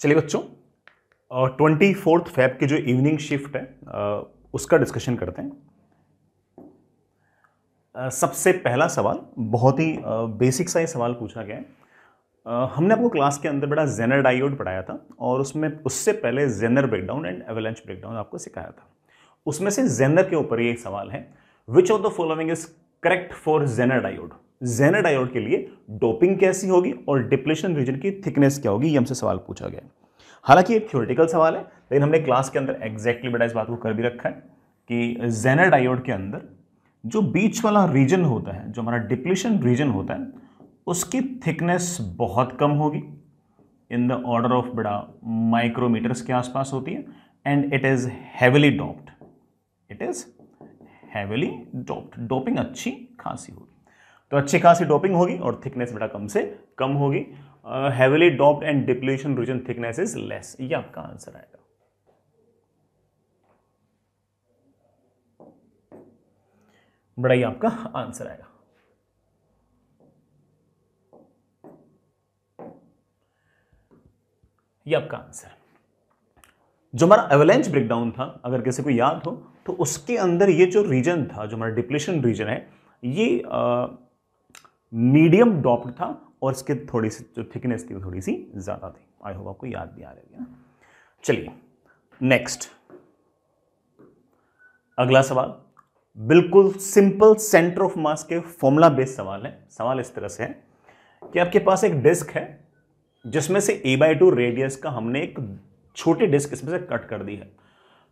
चलिए बच्चों twenty fourth fab की जो इवनिंग शिफ्ट है उसका डिस्कशन करते हैं सबसे पहला सवाल बहुत ही बेसिक सा ये सवाल पूछा गया है हमने आपको क्लास के अंदर बड़ा जेनर डायोड पढ़ाया था और उसमें उससे पहले zener breakdown and avalanche breakdown आपको सिखाया था उसमें से जेनर के ऊपर ये सवाल है which of the following is correct for zener diode zener diode के लिए डोपिंग कैसी होगी और डिप्लेशन रीजन की थिकनेस क्या होगी ये हमसे सवाल पूछा गया हालांकि एक थ्योरेटिकल सवाल है लेकिन हमने क्लास के अंदर एग्जैक्टली बेटा इस बात को कर भी रखा है कि जेनाडायोड के अंदर जो बीच वाला रीजन होता है जो हमारा डिप्लेशन रीजन होता है उसकी थिकनेस बहुत कम होगी इन द ऑर्डर ऑफ बड़ा माइक्रोमीटर्स के आसपास होती है and it is heavily doped it is heavily doped doping अच्छी खासी होगी तो अच्छी खासी डोपिंग होगी और थिकनेस बेटा कम से कम होगी heavily doped and depletion region thickness is less ये आपका आंसर आएगा बड़ा ये आपका आंसर आएगा ये आपका आंसर जो हमारा एवलेंच ब्रेकडाउन था अगर किसी को याद हो तो उसके अंदर ये जो रीजन था जो हमारा डिप्लेशन रीजन है ये आ, मीडियम डॉप्ड था और इसके थोड़ी सी जो थिकनेस थी वो थोड़ी सी ज़्यादा थी आई होप आपको याद भी आ रही है चलिए नेक्स्ट अगला सवाल बिल्कुल सिंपल सेंटर ऑफ मास के फॉर्मूला बेस्ड सवाल है सवाल इस तरह से है कि आपके पास एक डिस्क है जिसमें से ए बाई टू रेडियस का हमने एक छोटी डिस्क इसमें से कट कर दी है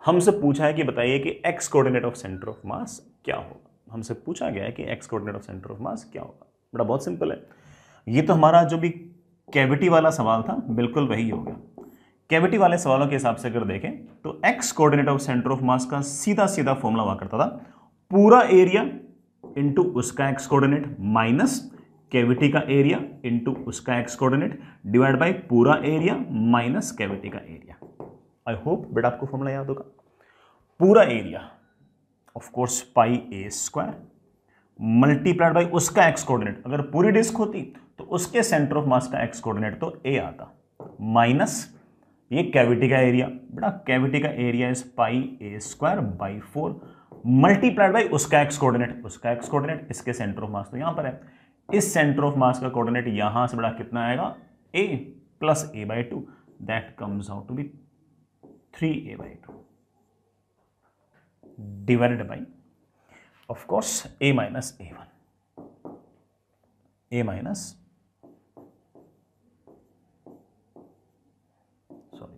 हमसे पूछा है कि बताइए कि x coordinate of centre of mass क्या होगा हमसे पूछा गया है कि x coordinate of centre of mass क्या होगा बड़ा बहुत सिंपल है ये तो हमारा जो भी कैविटी वाला सवाल था बिल्कुल वही हो गया कैविटी वाले सवालों के हिसाब से अगर देखें तो x coordinate of centre of mass का सीधा सीधा फॉर्मूला हुआ करता था पूरा एरिया इंटू उसका एक्स कोऑर्डिनेट माइनस कैविटी का एरिया इंटू उसका एक्स कोऑर्डिनेट डिवाइड बाय पूरा एरिया माइनस कैविटी का एरिया आई होप बेटा आपको फॉर्मूला याद होगा पूरा area of course pi a square multiplied by उसका एक्स कोऑर्डिनेट अगर पूरी डिस्क होती तो उसके सेंटर ऑफ मास का एक्स कोऑर्डिनेट तो ए आता माइनस ये कैविटी का एरिया बेटा कैविटी का area is pi a square by four multiplied by उसका एक्स कोऑर्डिनेट उसका एक्स कोऑर्डिनेट इसके सेंटर ऑफ मास तो यहां पर है इस सेंटर ऑफ मास का कोऑर्डिनेट यहां से बड़ा कितना आएगा a plus a by two that comes out to be three a by two divided by of course A minus A1. A minus sorry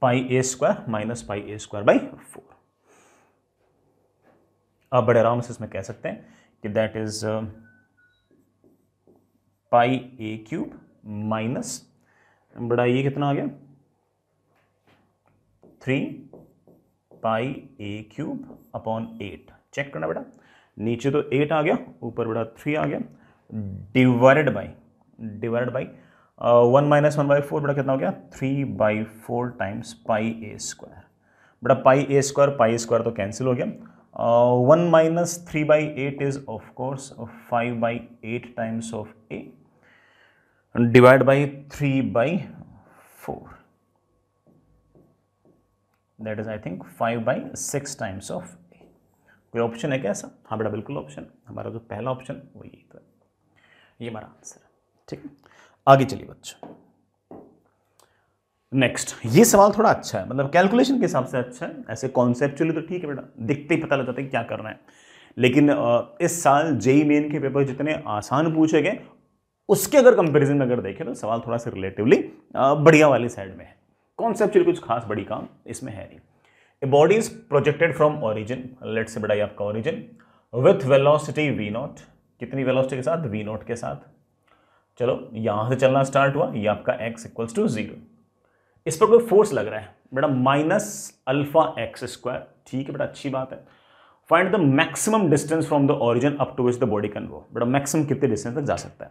pi A square minus pi A square by 4. अब बड़े आराम से इसमें कह सकते हैं कि that is pi a cube minus बड़ा ये कितना आ गया three pi a cube upon eight check करना बेटा नीचे तो एट आ गया ऊपर बेटा थ्री आ गया divided by divided by one minus one by four बेटा कितना हो गया three by four times pi a square बेटा pi a square pi square तो कैंसिल हो गया one minus three by eight is of course five by eight times of a divide by three by four that is I think five by six times of a कोई option है क्या ऐसा हाँ बेटा बिल्कुल ऑप्शन हमारा जो पहला ऑप्शन वो यही तो है ये हमारा आंसर है ठीक है आगे चलिए बच्चों नेक्स्ट ये सवाल थोड़ा अच्छा है मतलब कैलकुलेशन के हिसाब से अच्छा है ऐसे कॉन्सेप्चुअली तो ठीक है बेटा दिखते ही पता लग जाता है क्या करना है लेकिन इस साल जेई मेन e के पेपर जितने आसान पूछे गए उसके अगर कंपैरिजन में अगर देखें तो सवाल थोड़ा सा रिलेटिवली बढ़िया वाली साइड में है कॉन्सेप्चुअल कुछ खास बड़ी काम इसमें है नहीं a body is projected from origin let से बड़ा आपका origin with velocity v naught कितनी वेलोसिटी के साथ वी नॉट के साथ चलो यहाँ से चलना स्टार्ट हुआ ये आपका एक्स इक्वल्स टू जीरो इस पर कोई फोर्स लग रहा है बेटा माइनस अल्फा एक्स स्क्वायर ठीक है बेटा अच्छी बात है find the maximum distance from the origin up to which the body can go बेटा मैक्सिमम कितने डिस्टेंस तक जा सकता है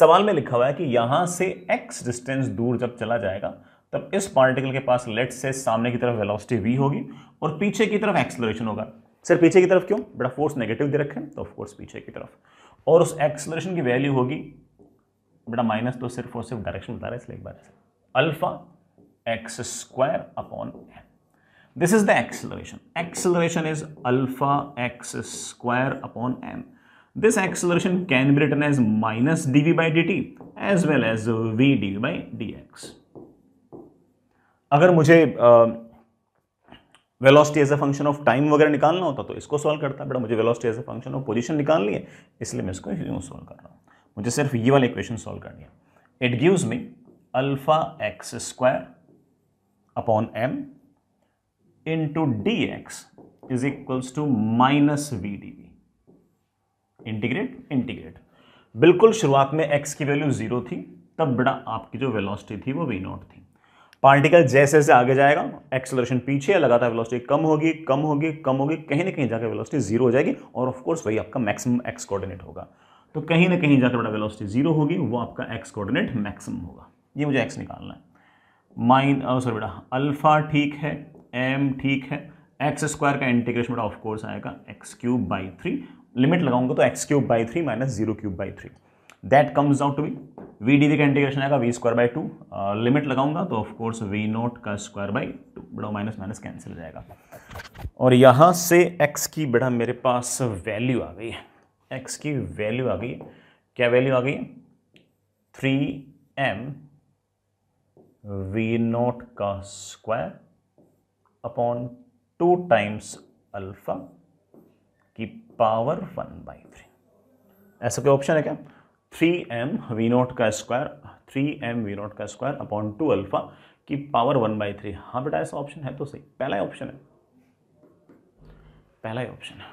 सवाल में लिखा हुआ है कि यहाँ से एक्स डिस्टेंस दूर जब चला जाएगा तब इस पार्टिकल के पास लेट से सामने की तरफ वेलोसिटी वी होगी और पीछे की तरफ एक्सलरेशन होगा सर पीछे की तरफ क्यों बड़ा फोर्स नेगेटिव दे रखें तो ऑफकोर्स पीछे की तरफ और उस एक्सलरेशन की वैल्यू होगी बेटा माइनस तो सिर्फ और सिर्फ डायरेक्शन बता रहे इसलिए एक बार alpha x square upon n this is alpha x square upon m this square can be this as minus d v by d t as well as v d v by d x अगर मुझे velocity as a function of time वगैरह निकालना होता तो इसको solve करता बेटा मुझे velocity as a function of position निकालनी है इसलिए मैं इसको यूं सॉल्व कर रहा हूँ मुझे सिर्फ ये वाला इक्वेशन सॉल्व करनी है it gives me alpha x square upon m to d x is equals to minus v d v integrate integrate बिल्कुल शुरुआत में एक्स की वैल्यू ज़ीरो थी तब बेटा आपकी जो वेलोसिटी थी वो वी नॉट थी पार्टिकल जैसे जैसे आगे जाएगा एक्सलेशन पीछे लगातार वेलोसिटी कम होगी कम होगी कम होगी कहीं ना कहीं जाकर वेलोसिटी जीरो हो जाएगी और ऑफ कोर्स वही आपका मैक्सिमम एक्स कोऑर्डिनेट होगा तो कहीं ना कहीं जाकर बड़ा वेलोसिटी जीरो होगी वो आपका एक्स कोऑर्डिनेट मैक्सिमम होगा ये मुझे एक्स निकालना है माइन सॉरी oh, बेटा अल्फा ठीक है एम ठीक है एक्स स्क्वायर का इंटीग्रेशन बेटा ऑफ कोर्स आएगा x cube by three limit लगाऊंगा तो x cube by three minus zero cube by three that comes out to be v d का इंटीग्रेशन आएगा v square by two limit लगाऊंगा तो of course v naught का square by two बड़ा minus minus cancel हो जाएगा और यहाँ से एक्स की बड़ा मेरे पास वैल्यू आ गई है एक्स की वैल्यू आ गई है क्या वैल्यू आ गई है थ्री एम वी नोट का square upon two times alpha की पावर वन बाई थ्री ऐसा कोई ऑप्शन है क्या थ्री एम वी नोट का square three m v naught का स्क्वायर अपॉन टू अल्फा की पावर वन बाई थ्री हाँ बेटा ऐसा ऑप्शन है तो सही पहला ही ऑप्शन है पहला ही ऑप्शन है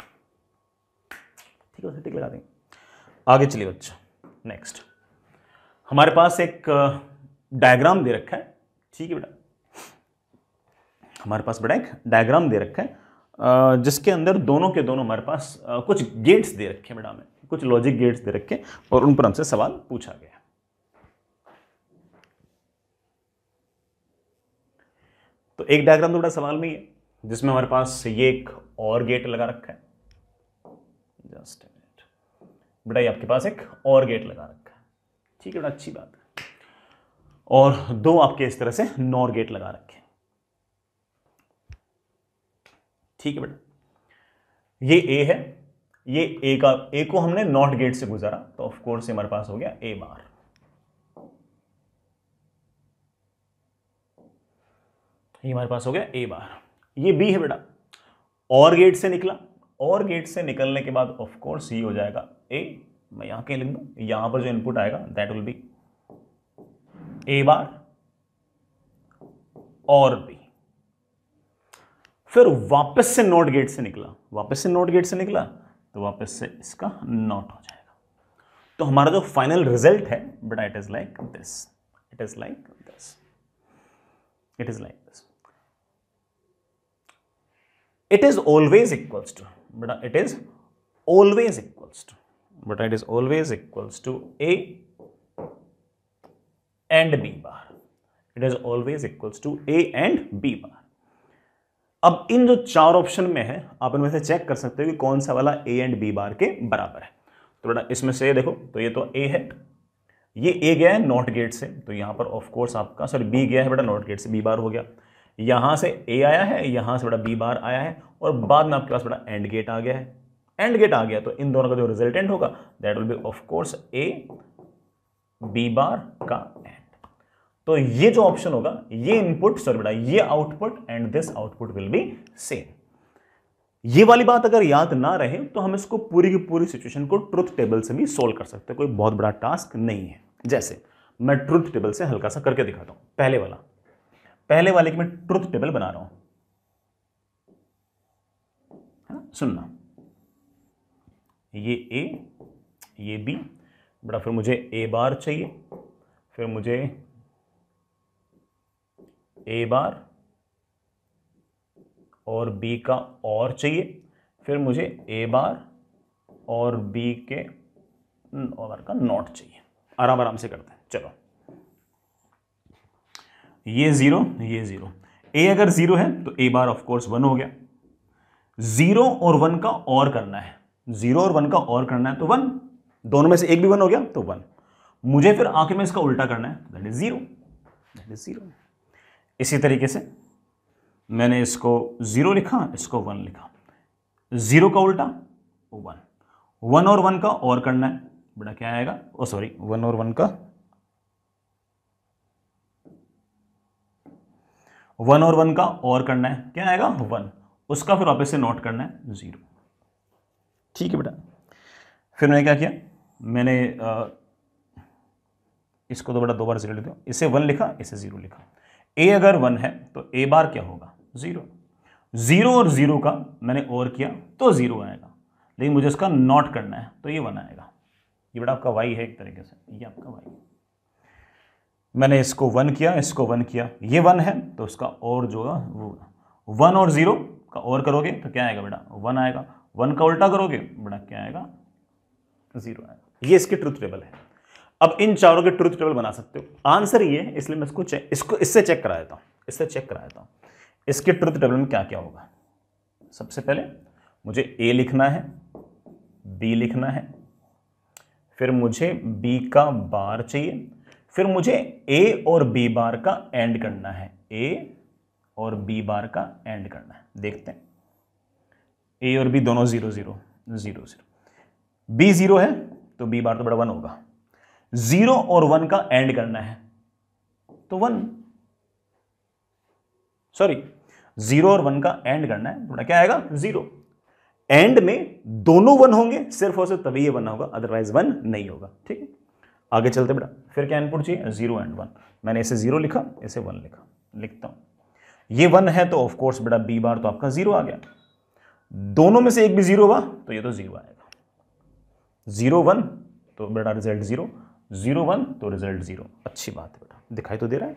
ठीक है ठीक लगा देंगे आगे चलिए बच्चा नेक्स्ट हमारे पास एक डायग्राम दे रखा है ठीक है बेटा हमारे पास बेटा एक डायग्राम दे रखा है जिसके अंदर दोनों के दोनों हमारे पास कुछ गेट्स दे रखे हैं बेटा हमें कुछ लॉजिक गेट्स दे रखे और उन पर हमसे सवाल पूछा गया तो एक डायग्राम थोड़ा तो सवाल में ही है जिसमें हमारे पास ये एक और गेट लगा रखा है जस्ट बेटा ये आपके पास एक और गेट लगा रखा है ठीक है बड़ा अच्छी बात है और दो आपके इस तरह से नॉर गेट लगा रखे ठीक है बेटा ये ए है ये ए का ए को हमने नॉट गेट से गुजारा तो ऑफकोर्स हमारे पास हो गया ए बार ये हमारे पास हो गया ए बार ये बी है बेटा और गेट से निकला और गेट से निकलने के बाद ऑफकोर्स ये हो जाएगा ए मैं यहां के लिख दू यहां पर जो इनपुट आएगा that will be a bar और बी फिर वापस से नॉट गेट से निकला वापस से नॉट गेट से निकला तो वापस से इसका नॉट हो जाएगा तो हमारा जो फाइनल रिजल्ट है but it is like this it is like this it is like this it is always equals to but it is always equals to but it is always equals to a and b bar it is always equals to a and b bar अब इन जो चार option में है आप इनमें से check कर सकते हो कि कौन सा वाला ए एंड बी बार के बराबर है तो बेटा इसमें से देखो तो ये तो ए है ये ए गया है नॉट गेट से तो यहां पर ऑफ कोर्स आपका सॉरी बी गया है बेटा नॉट गेट से बी बार हो गया यहां से ए आया है यहां से बेटा बी बार आया है और बाद में आपके पास बेटा एंड गेट आ गया है एंड गेट आ गया तो इन दोनों का जो रिजल्टेंट होगा that will be of course a b bar का एंड तो ये जो ऑप्शन होगा ये इनपुट सॉरी बेटा ये output and this output will be same ये वाली बात अगर याद ना रहे तो हम इसको पूरी की पूरी सिचुएशन को ट्रुथ टेबल से भी सोल्व कर सकते हैं कोई बहुत बड़ा टास्क नहीं है जैसे मैं ट्रुथ टेबल से हल्का सा करके दिखाता हूं पहले वाला पहले वाले की मैं ट्रुथ टेबल बना रहा हूं सुनना ये ए ये बी बड़ा फिर मुझे ए बार चाहिए फिर मुझे ए बार और बी का और चाहिए फिर मुझे ए बार और बी के बार का नॉट चाहिए आराम आराम से करते हैं चलो ये ज़ीरो ये ज़ीरो ए अगर ज़ीरो है तो a bar of course one हो गया ज़ीरो और वन का और करना है ज़ीरो और वन का और करना है तो वन दोनों में से एक भी वन हो गया तो वन मुझे फिर आखिर में इसका उल्टा करना है that is zero that is zero इसी तरीके से मैंने इसको ज़ीरो लिखा इसको वन लिखा ज़ीरो का उल्टा वन वन और वन का और करना है बेटा क्या आएगा ओ सॉरी वन और वन का वन और वन का और करना है क्या आएगा वन उसका फिर वापस से नोट करना है ज़ीरो ठीक है बेटा फिर मैंने क्या किया मैंने आ, इसको तो बेटा दो बार ज़ीरो लिख दिया इसे वन लिखा इसे ज़ीरो लिखा ए अगर वन है तो ए बार क्या होगा ज़ीरो ज़ीरो और ज़ीरो का मैंने और किया तो ज़ीरो आएगा लेकिन मुझे इसका नॉट करना है तो ये वन आएगा ये बेटा आपका वाई है एक तरीके से ये आपका वाई है मैंने इसको वन किया इसको वन किया ये वन है तो उसका और जो है वो वन और ज़ीरो का और करोगे तो क्या आएगा बेटा वन आएगा वन का उल्टा करोगे बेटा क्या आएगा ज़ीरो आएगा ये इसकी ट्रुथ टेबल है अब इन चारों के ट्रुथ टेबल बना सकते हो आंसर ये है इसलिए मैं इसको चेक इसको इससे चेक करा देता हूँ इससे चेक करा देता हूँ इसके ट्रुथ टेबल में क्या क्या होगा सबसे पहले मुझे ए लिखना है बी लिखना है फिर मुझे बी का बार चाहिए फिर मुझे ए और बी बार का एंड करना है ए और बी बार का एंड करना है देखते हैं ए और बी दोनों zero zero zero zero b zero है तो बी बार तो बड़ा वन होगा जीरो और वन का एंड करना है तो वन सॉरी जीरो और वन का एंड करना है थोड़ा क्या आएगा जीरो एंड में दोनों वन होंगे सिर्फ और सिर्फ तभी ये वन होगा अदरवाइज वन नहीं होगा ठीक है आगे चलते बेटा फिर क्या इनपुट चाहिए जीरो एंड वन मैंने इसे जीरो लिखा इसे वन लिखा लिखता हूं ये वन है तो ऑफ कोर्स बेटा बी बार तो आपका जीरो आ गया दोनों में से एक भी जीरो हुआ तो ये तो जीरो आएगा जीरो वन तो बेटा रिजल्ट जीरो जीरो वन तो रिजल्ट जीरो अच्छी बात है बेटा दिखाई तो दे रहा है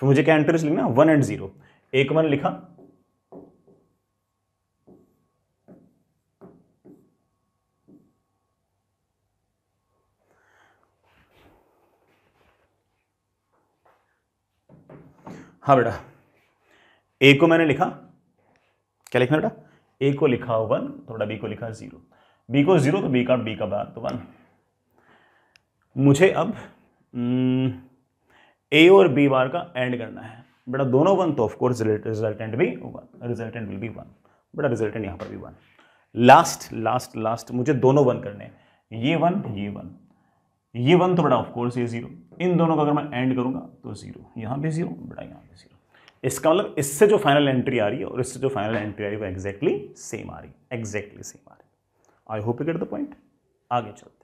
फिर मुझे क्या एंट्रीज लिखना वन एंड जीरो एक वन लिखा हाँ बेटा ए को मैंने लिखा क्या लिखना बेटा ए को लिखा वन थोड़ा तो बी को लिखा जीरो बी को जीरो तो बी का बी का बार तो वन मुझे अब ए हम्म, और बी बार का एंड करना है बेटा दोनों वन तो ऑफकोर्स रिजल्टेंट भी one resultant will be one बेटा रिजल्टेंट यहाँ पर भी वन लास्ट लास्ट लास्ट मुझे दोनों वन करने हैं ये वन ये वन ये वन तो बड़ा ऑफकोर्स ये जीरो इन दोनों का अगर मैं एंड करूँगा तो जीरो यहाँ भी जीरो बड़ा यहाँ भी जीरो इसका मतलब इससे जो फाइनल एंट्री आ रही है और इससे जो फाइनल एंट्री आ रही है वो एग्जैक्टली सेम आ रही है एग्जैक्टली सेम आ रही है I hope you get the point आगे चलते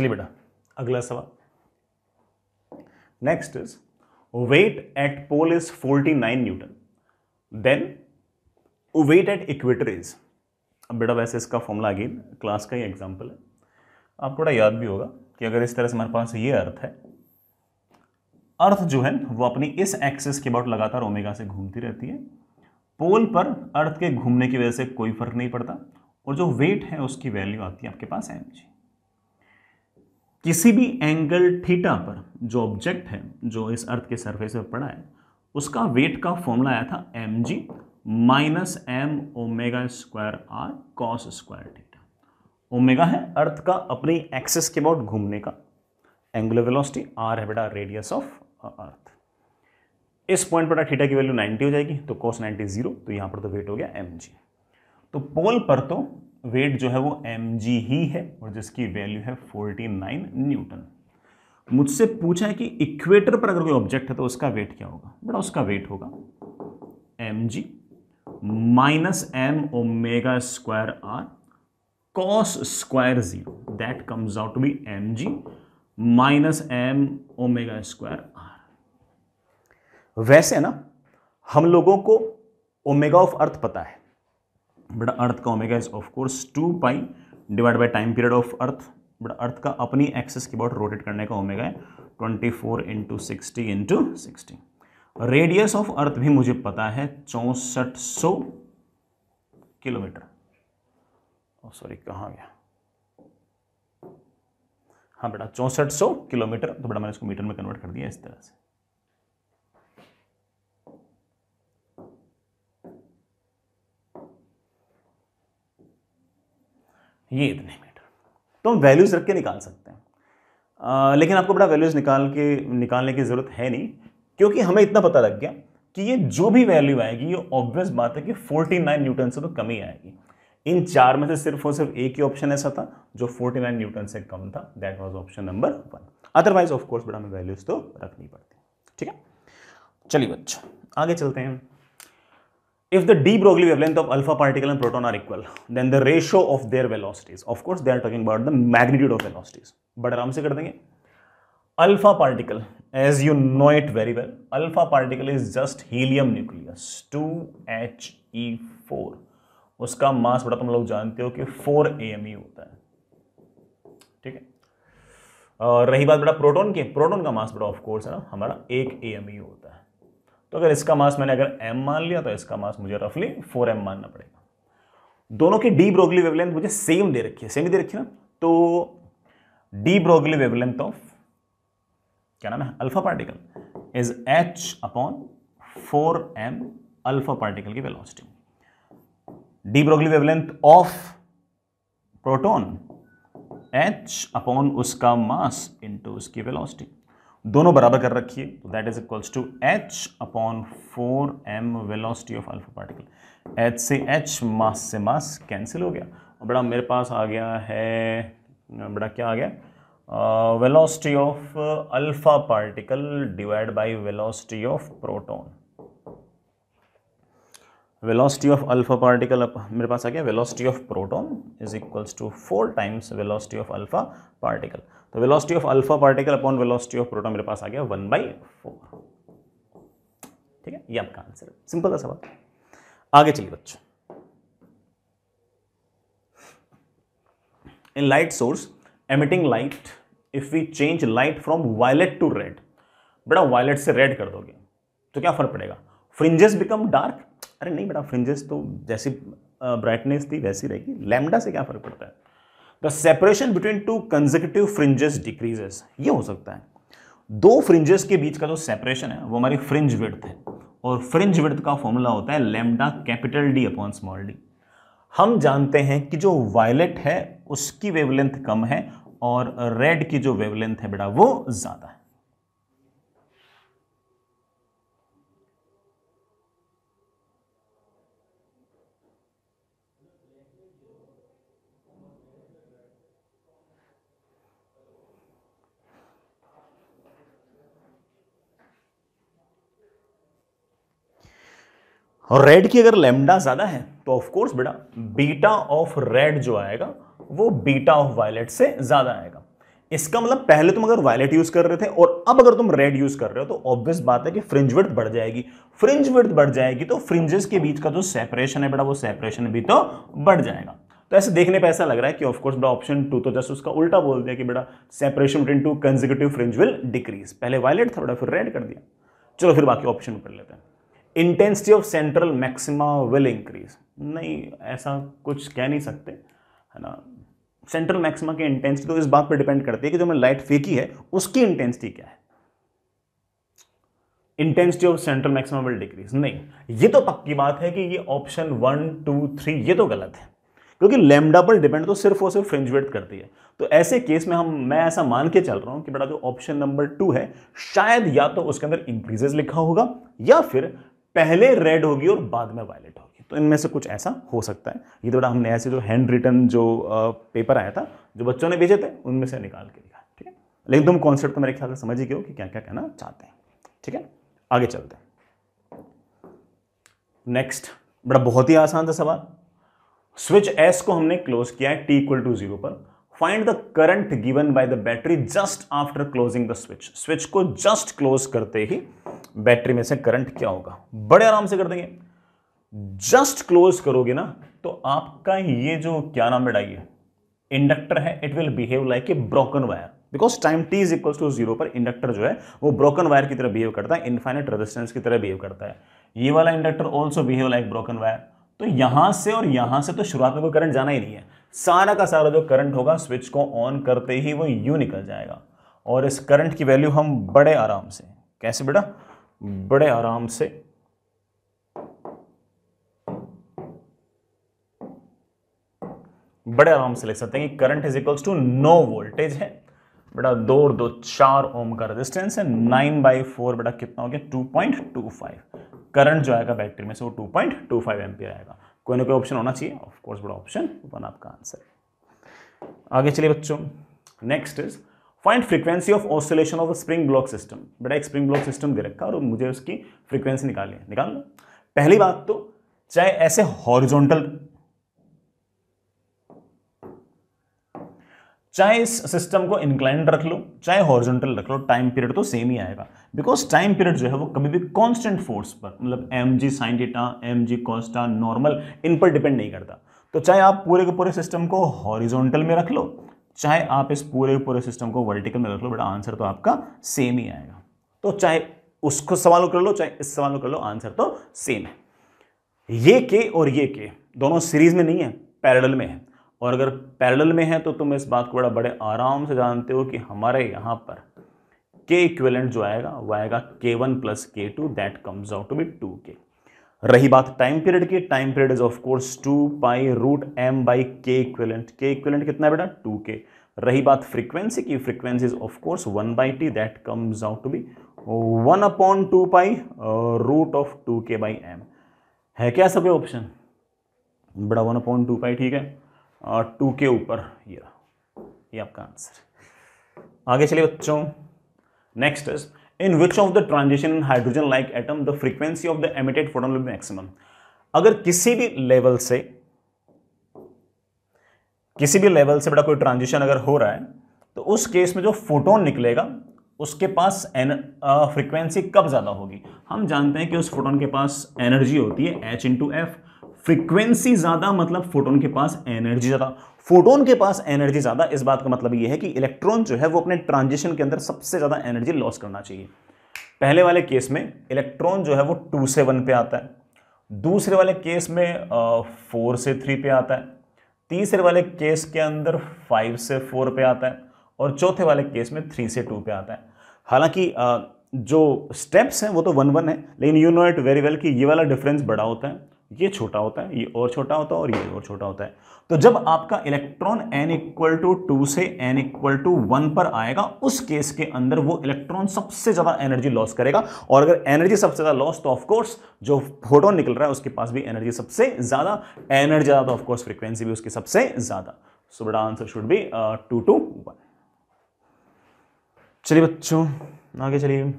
चलिए बेटा अगला सवाल next is weight at pole is 49 newton then weight at equator is अब बेटा वैसे इसका फॉर्मूला अगेन क्लास का ही एग्जाम्पल है आप थोड़ा याद भी होगा कि अगर इस तरह से हमारे पास ये अर्थ है अर्थ जो है वो अपनी इस एक्सिस के अबाउट लगातार ओमेगा से घूमती रहती है पोल पर अर्थ के घूमने की वजह से कोई फर्क नहीं पड़ता और जो वेट है उसकी वैल्यू आती है आपके पास एम जी किसी भी एंगल थीटा पर जो ऑब्जेक्ट है जो इस अर्थ के सरफेस पर पड़ा है उसका वेट का फॉर्मूला आया था m g minus m omega square r cos square theta omega है अर्थ का अपनी एक्सेस के अबाउट घूमने का एंगुलर वेलोसिटी आर है बेटा रेडियस ऑफ अर्थ इस पॉइंट पर थीटा की वैल्यू 90 हो जाएगी तो कॉस 90 जीरो तो यहां पर तो वेट हो गया एम जी तो पोल पर तो वेट जो है वो एम ही है और जिसकी वैल्यू है 49 न्यूटन मुझसे पूछा है कि इक्वेटर पर अगर कोई ऑब्जेक्ट है तो उसका वेट क्या होगा बड़ा उसका वेट होगा m g minus m omega square r cos square zero that comes out to be m g minus m omega square r वैसे ना हम लोगों को ओमेगा ऑफ अर्थ पता है बट अर्थ का omega is of course two pi divide by time period of earth but earth का अपनी एक्सेस की अबाउट रोटेट करने का ओमेगा है twenty four into sixty into sixty radius of earth भी मुझे पता है चौंसठ सौ किलोमीटर सॉरी oh, कहाँ गया हाँ बेटा चौंसठ सौ किलोमीटर तो बेटा मैंने इसको मीटर में कन्वर्ट कर दिया इस तरह से ये इतने मीटर तो हम वैल्यूज़ रख के निकाल सकते हैं आ, लेकिन आपको बड़ा वैल्यूज़ निकाल के निकालने की ज़रूरत है नहीं क्योंकि हमें इतना पता लग गया कि ये जो भी वैल्यू आएगी ये ऑब्वियस बात है कि 49 न्यूटन से तो कम ही आएगी इन चार में से सिर्फ और सिर्फ एक ही ऑप्शन ऐसा था जो 49 न्यूटन से कम था that was option number one otherwise of course बड़ा हमें वैल्यूज़ तो रखनी पड़ती ठीक है चलिए बच्चों आगे चलते हैं If the de Broglie wavelength of alpha particle and proton are equal, then the ratio of their velocities, of course they are talking about the magnitude of velocities, but आराम से कर देंगे alpha particle as you know it very well alpha particle is just helium nucleus two h e four उसका mass बड़ा तुम लोग जानते हो कि फोर ए एम ई होता है ठीक है और रही बात बेटा प्रोटॉन की प्रोटॉन का मास बड़ा ऑफ कोर्स है ना हमारा एक ए एम ई होता है तो अगर इसका मास मैंने अगर एम मान लिया तो इसका मास मुझे रफली फोर एम मानना पड़ेगा दोनों की डी ब्रोगली वेवलेंथ मुझे सेम दे रखी है सेम ही दे रखी है ना तो डी ब्रोगली वेवलेंथ ऑफ क्या नाम है alpha particle is h upon four m alpha particle की velocity de Broglie wavelength of proton h upon उसका मास इंटू उसकी वेलोसिटी दोनों बराबर कर रखिए तो that is equals to h upon four m velocity of alpha particle h से h mass से मास कैंसिल हो गया और बड़ा मेरे पास आ गया है बड़ा क्या आ गया velocity of alpha particle divide by velocity of proton velocity of alpha particle मेरे पास आ गया velocity of proton is equals to four times velocity of alpha particle तो velocity of alpha particle upon velocity of proton मेरे पास आ गया one by four ठीक है ये आपका आंसर है सिंपल था सवाल आगे चलिए बच्चों in light source emitting light if we change light from violet to red बेटा वायलेट से रेड कर दोगे तो क्या फर्क पड़ेगा फ्रिंजेस बिकम डार्क अरे नहीं बेटा फ्रिंजेस तो जैसी ब्राइटनेस थी वैसी रहेगी लैमडा से क्या फ़र्क पड़ता है the separation between two consecutive fringes decreases ये हो सकता है दो फ्रिंजेस के बीच का जो सेपरेशन है वो हमारी फ्रिंज विड्थ है और फ्रिंज विड्थ का फॉर्मूला होता है lambda capital D upon small d हम जानते हैं कि जो वायलेट है उसकी वेवलेंथ कम है और रेड की जो वेवलेंथ है बेटा वो ज़्यादा है और रेड की अगर लेमडा ज़्यादा है तो ऑफकोर्स बेटा बीटा ऑफ रेड जो आएगा वो बीटा ऑफ वायलेट से ज़्यादा आएगा इसका मतलब पहले तुम अगर वायलेट यूज कर रहे थे और अब अगर तुम रेड यूज कर रहे हो तो ऑब्वियस बात है कि फ्रिंज विड्थ बढ़ जाएगी फ्रिंज विड्थ बढ़ जाएगी तो फ्रिंजेस के बीच का जो सेपरेशन है बेटा वो सेपरेशन भी तो बढ़ जाएगा तो ऐसे देखने पे ऐसा लग रहा है कि ऑफकोर्स बेटा ऑप्शन टू तो जस्ट उसका उल्टा बोल दिया कि बेटा separation between two consecutive fringe will decrease पहले वायलेट था बेटा फिर रेड कर दिया चलो फिर बाकी ऑप्शन कर लेते हैं intensity of central maxima will increase नहीं ऐसा कुछ कह नहीं सकते है ना सेंट्रल मैक्सिमा की इंटेंसिटी तो इस बात पर डिपेंड करती है कि जो मैं लाइट फेंकी है उसकी इंटेंसिटी क्या है intensity of central maximum will decrease नहीं ये तो पक्की बात है कि ये ऑप्शन वन टू थ्री ये तो गलत है क्योंकि लेमडा पर डिपेंड तो सिर्फ और सिर्फ फ्रिंजवेट करती है तो ऐसे केस में हम मैं ऐसा मान के चल रहा हूं कि बड़ा जो ऑप्शन नंबर टू है शायद या तो उसके अंदर इंक्रीजेस लिखा होगा या फिर पहले रेड होगी और बाद में वायलेट होगी तो इनमें से कुछ ऐसा हो सकता है ये थोड़ा तो हमने ऐसे जो हैंड रिटर्न जो पेपर आया था जो बच्चों ने भेजे थे उनमें से निकाल के लिखा ठीक है लेकिन तुम कॉन्सेप्ट तो मेरे ख्याल से समझ ही हो कि क्या क्या कहना चाहते हैं ठीक है आगे चलते हैं नेक्स्ट बड़ा बहुत ही आसान था सवाल स्विच एस को हमने क्लोज किया है टी इक्वल टू जीरो पर find the current given by the battery just after closing the switch switch को जस्ट क्लोज करते ही बैटरी में से करंट क्या होगा बड़े आराम से कर देंगे जस्ट क्लोज करोगे ना तो आपका ये जो क्या नाम है डाइए इंडक्टर है it will behave like a broken wire because time t is equal to zero पर इंडक्टर जो है वो ब्रोकन वायर की तरह बिहेव करता है इनफाइनेट रेजिस्टेंस की तरह बिहेव करता है ये वाला inductor also behave like broken wire तो यहां से और यहां से तो शुरुआत में कोई करंट जाना ही नहीं है सारा का सारा जो करंट होगा स्विच को ऑन करते ही वो यू निकल जाएगा और इस करंट की वैल्यू हम बड़े आराम से कैसे बेटा बड़े आराम से बड़े आराम से लिख सकते हैं कि current is equals to no voltage है बेटा दो और दो चार ओम का रेजिस्टेंस है नाइन बाई फोर बेटा कितना हो गया two point two five current जो आएगा बैटरी में से वो two point two five m आएगा कोई ना कोई ऑप्शन होना चाहिए ऑफकोर्स बड़ा ऑप्शन वन आपका आंसर आगे चलिए बच्चों next is find frequency of oscillation of spring block system बेटा एक स्प्रिंग ब्लॉक सिस्टम दे रखा और मुझे उसकी फ्रीक्वेंसी निकाली है निकाल लो पहली बात तो चाहे ऐसे हॉरिजॉन्टल चाहे इस सिस्टम को इंक्लाइंड रख लो चाहे हॉरिजॉन्टल रख लो टाइम पीरियड तो सेम ही आएगा बिकॉज टाइम पीरियड जो है वो कभी भी कांस्टेंट फोर्स पर मतलब m g sine theta m g cos theta normal इन पर डिपेंड नहीं करता तो चाहे आप पूरे के पूरे सिस्टम को हॉरिजॉन्टल में रख लो चाहे आप इस पूरे पूरे सिस्टम को वर्टिकल में रख लो बट आंसर तो आपका सेम ही आएगा तो चाहे उसको सवाल कर लो चाहे इस सवाल को कर लो आंसर तो सेम है ये के और ये के दोनों सीरीज में नहीं है पैरेलल में है और अगर पैरेलल में है तो तुम इस बात को बड़ा बड़े आराम से जानते हो कि हमारे यहाँ पर के इक्वेलेंट जो आएगा वह आएगा K one plus K two that comes out to be two K रही बात टाइम पीरियड की time period is of course two pi root M by K equivalent K equivalent कितना बेटा टू के रही बात फ्रीक्वेंसी की frequency is of course one by T that comes out to be one upon two pi root of two K by M है क्या सब option बड़ा one upon two पाई ठीक है टू uh, के ऊपर ये आपका आंसर आगे चलिए बच्चों next is in which of the transition in hydrogen like atom the frequency of the emitted photon will be maximum अगर किसी भी लेवल से किसी भी लेवल से बड़ा कोई ट्रांजिशन अगर हो रहा है तो उस केस में जो फोटोन निकलेगा उसके पास एन फ्रिक्वेंसी कब ज़्यादा होगी हम जानते हैं कि उस फोटोन के पास एनर्जी होती है एच इंटू एफ़ फ्रीक्वेंसी ज़्यादा मतलब फोटोन के पास एनर्जी ज़्यादा फोटोन के पास एनर्जी ज़्यादा इस बात का मतलब ये है कि इलेक्ट्रॉन जो है वो अपने ट्रांजिशन के अंदर सबसे ज़्यादा एनर्जी लॉस करना चाहिए पहले वाले केस में इलेक्ट्रॉन जो है वो टू से वन पे आता है दूसरे वाले केस में फोर से थ्री पे आता है तीसरे वाले केस के अंदर फाइव से फोर पे आता है और चौथे वाले केस में थ्री से टू पे आता है हालांकि जो स्टेप्स हैं वो तो वन वन है लेकिन you know it very well कि ये वाला डिफरेंस बड़ा होता है ये छोटा होता है ये और छोटा होता है और ये और छोटा होता है तो जब आपका electron n equal to two से एन इक्वल टू वन पर आएगा उस केस के अंदर वो इलेक्ट्रॉन सबसे ज़्यादा एनर्जी लॉस करेगा और अगर एनर्जी सबसे ज़्यादा लॉस तो ऑफकोर्स जो फोटोन निकल रहा है उसके पास भी एनर्जी सबसे ज़्यादा एनर्जी ज़्यादा तो ऑफकोर्स फ्रिक्वेंसी भी उसकी सबसे ज़्यादा सो बड़ा answer should be two to one चलिए बच्चों आगे चलिए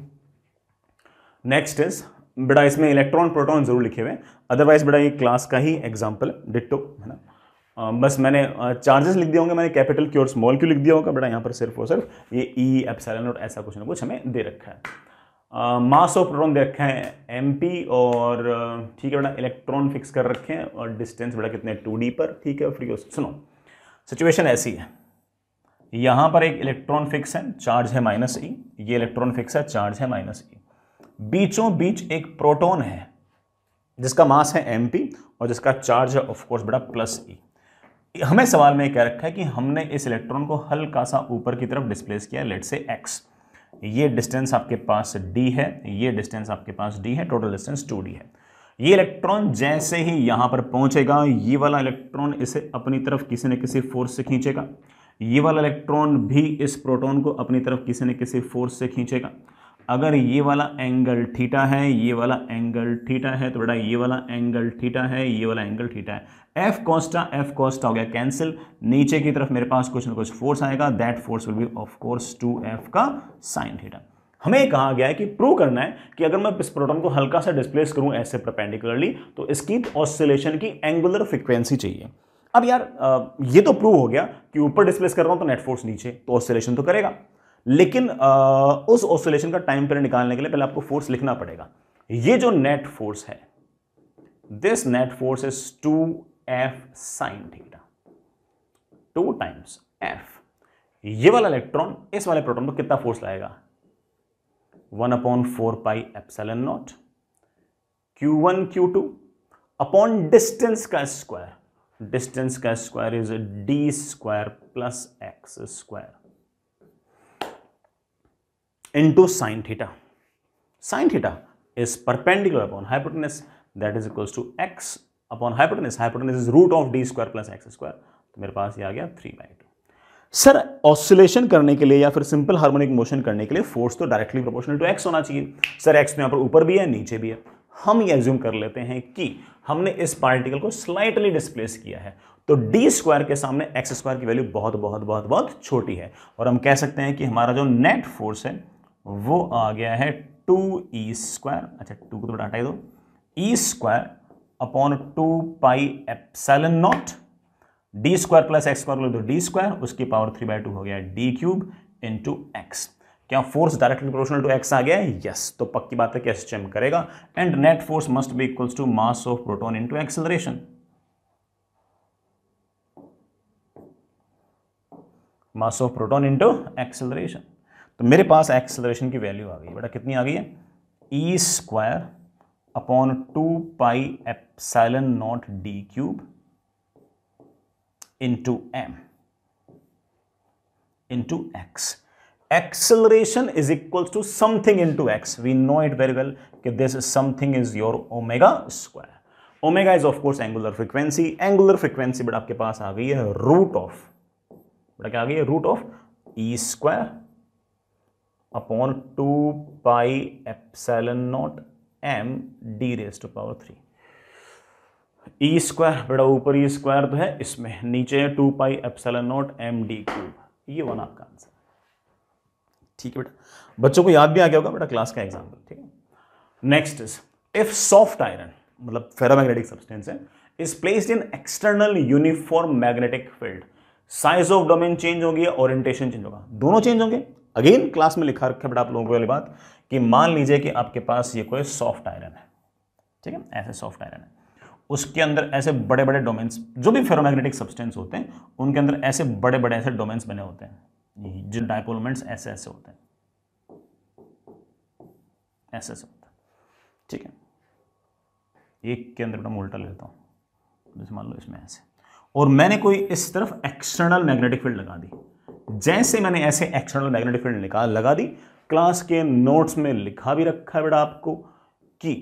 नेक्स्ट इज बेटा इसमें इलेक्ट्रॉन प्रोटॉन जरूर लिखे हुए अदरवाइज बेटा ये क्लास का ही एग्जाम्पल डिट्टो है ना बस मैंने चार्जेस लिख दिया होंगे मैंने कैपिटल क्यू और स्मॉल क्यू लिख दिया होगा बेटा यहाँ पर सिर्फ और सिर्फ ये ई e, एप्सैलन और ऐसा कुछ ना कुछ हमें दे रखा है मास ऑफ प्रोटॉन दे रखा है एम और ठीक है बेटा इलेक्ट्रॉन फिक्स कर रखे हैं और डिस्टेंस बेटा कितने टू पर ठीक है फ्री सुनो सिचुएशन ऐसी है यहाँ पर एक इलेक्ट्रॉन फिक्स है चार्ज है माइनस ई e, ये इलेक्ट्रॉन फिक्स है चार्ज है माइनस ई e। बीचों बीच एक प्रोटोन है जिसका मास है एम और जिसका चार्ज है ऑफकोर्स बड़ा प्लस ई e। हमें सवाल में कह रखा है कि हमने इस इलेक्ट्रॉन को हल्का सा ऊपर की तरफ डिस्प्लेस किया लेट से एक्स ये डिस्टेंस आपके पास डी है ये डिस्टेंस आपके पास डी है टोटल डिस्टेंस टू डी है ये इलेक्ट्रॉन जैसे ही यहाँ पर पहुँचेगा ये वाला इलेक्ट्रॉन इसे अपनी तरफ किसी न किसी फोर्स से खींचेगा ये वाला इलेक्ट्रॉन भी इस प्रोटोन को अपनी तरफ किसी न किसी फोर्स से खींचेगा अगर ये वाला एंगल थीटा है ये वाला एंगल थीटा है तो बेटा ये वाला एंगल थीटा है ये वाला एंगल थीटा है एफ कॉस्टा एफ कॉस्टा हो गया कैंसिल नीचे की तरफ मेरे पास कुछ ना कुछ फोर्स आएगा that force will be of course two f का साइन थीटा हमें कहा गया है कि प्रूव करना है कि अगर मैं इस प्रोटोन को हल्का सा डिस्प्लेस करूं ऐसे परपेंडिकुलरली तो इसकी ऑसिलेशन की एंगुलर फ्रिक्वेंसी चाहिए अब यार ये तो प्रूव हो गया कि ऊपर डिस्प्लेस कर रहा हूं तो नेट फोर्स नीचे तो ऑसिलेशन तो करेगा लेकिन आ, उस ऑसोलेशन का टाइम पीरियड निकालने के लिए पहले आपको फोर्स लिखना पड़ेगा ये जो नेट फोर्स है this net force is two f sine theta two times f ये वाला इलेक्ट्रॉन इस वाले प्रोटॉन पर कितना फोर्स लाएगा one upon four pi epsilon naught q one Q two upon distance का स्क्वायर डिस्टेंस का square is d square plus x square into sine theta sine theta is perpendicular upon hypotenuse that is equals to x upon hypotenuse. Hypotenuse is root of d square plus x square तो मेरे पास ये आ गया three by two sir oscillation करने के लिए या फिर सिंपल हार्मोनिक मोशन करने के लिए फोर्स तो डायरेक्टली प्रोपोर्शनल टू एक्स होना चाहिए सर एक्स तो यहाँ पर ऊपर भी है नीचे भी है हम ये एज्यूम कर लेते हैं कि हमने इस पार्टिकल को स्लाइटली डिस्प्लेस किया है तो डी स्क्वायर के सामने एक्स स्क्वायर की वैल्यू बहुत बहुत बहुत बहुत छोटी है और हम कह सकते हैं कि हमारा जो नेट फोर्स है वो आ गया है टू ई स्क्वायर अच्छा टू को तो हटाई दो e square upon two pi epsilon naught d square plus x square दो तो डी स्क्वायर उसकी पावर थ्री बाई टू हो गया डी क्यूब इंटू एक्स क्या force directly proportional to x आ गया है यस तो पक्की बात है कि एस करेगा and net force must be equals to mass of proton into acceleration mass of proton into acceleration तो मेरे पास एक्सलरेशन की वैल्यू आ गई बेटा कितनी आ गई है e square upon two pi epsilon naught d cube into m into x acceleration is equal to something into x we know it very well कि this something is your omega square omega is of course angular frequency angular frequency but आपके पास आ गई है root of बेटा क्या आ गई है root of e square upon two pi epsilon naught m d raise to power three e square बेटा ऊपर ई e स्क्वायर तो है इसमें नीचे two pi epsilon naught m d cube ये वन आपका आंसर ठीक है बेटा बच्चों को याद भी आ गया होगा बेटा क्लास का एग्जाम्पल ठीक है next is if soft iron मतलब फेरोमैग्नेटिक सब्सटेंस है is placed in external uniform magnetic field size of domain change होगी ओरिएंटेशन चेंज होगा दोनों चेंज होंगे अगेन क्लास में लिखा रखा बेटा आप लोगों को वाली बात कि मान लीजिए कि आपके पास ये कोई सॉफ्ट आयरन है ठीक है ऐसे सॉफ्ट आयरन है उसके अंदर ऐसे बड़े बड़े डोमेन्स जो भी फेरोमैग्नेटिक सब्सटेंस होते हैं उनके अंदर ऐसे बड़े बड़े ऐसे डोमेन्स बने होते हैं जो डायपोलमेंट्स ऐसे ऐसे होते हैं ऐसे ऐसे होते है ठीक है एक के अंदर बेटा उल्टा लेता हूँ जैसे मान लो इसमें ऐसे और मैंने कोई इस तरफ एक्सटर्नल मैग्नेटिक फील्ड लगा दी जैसे मैंने ऐसे एक्सटर्नल मैग्नेटिक फील्ड निकाल लगा दी क्लास के नोट्स में लिखा भी रखा है बेटा आपको कि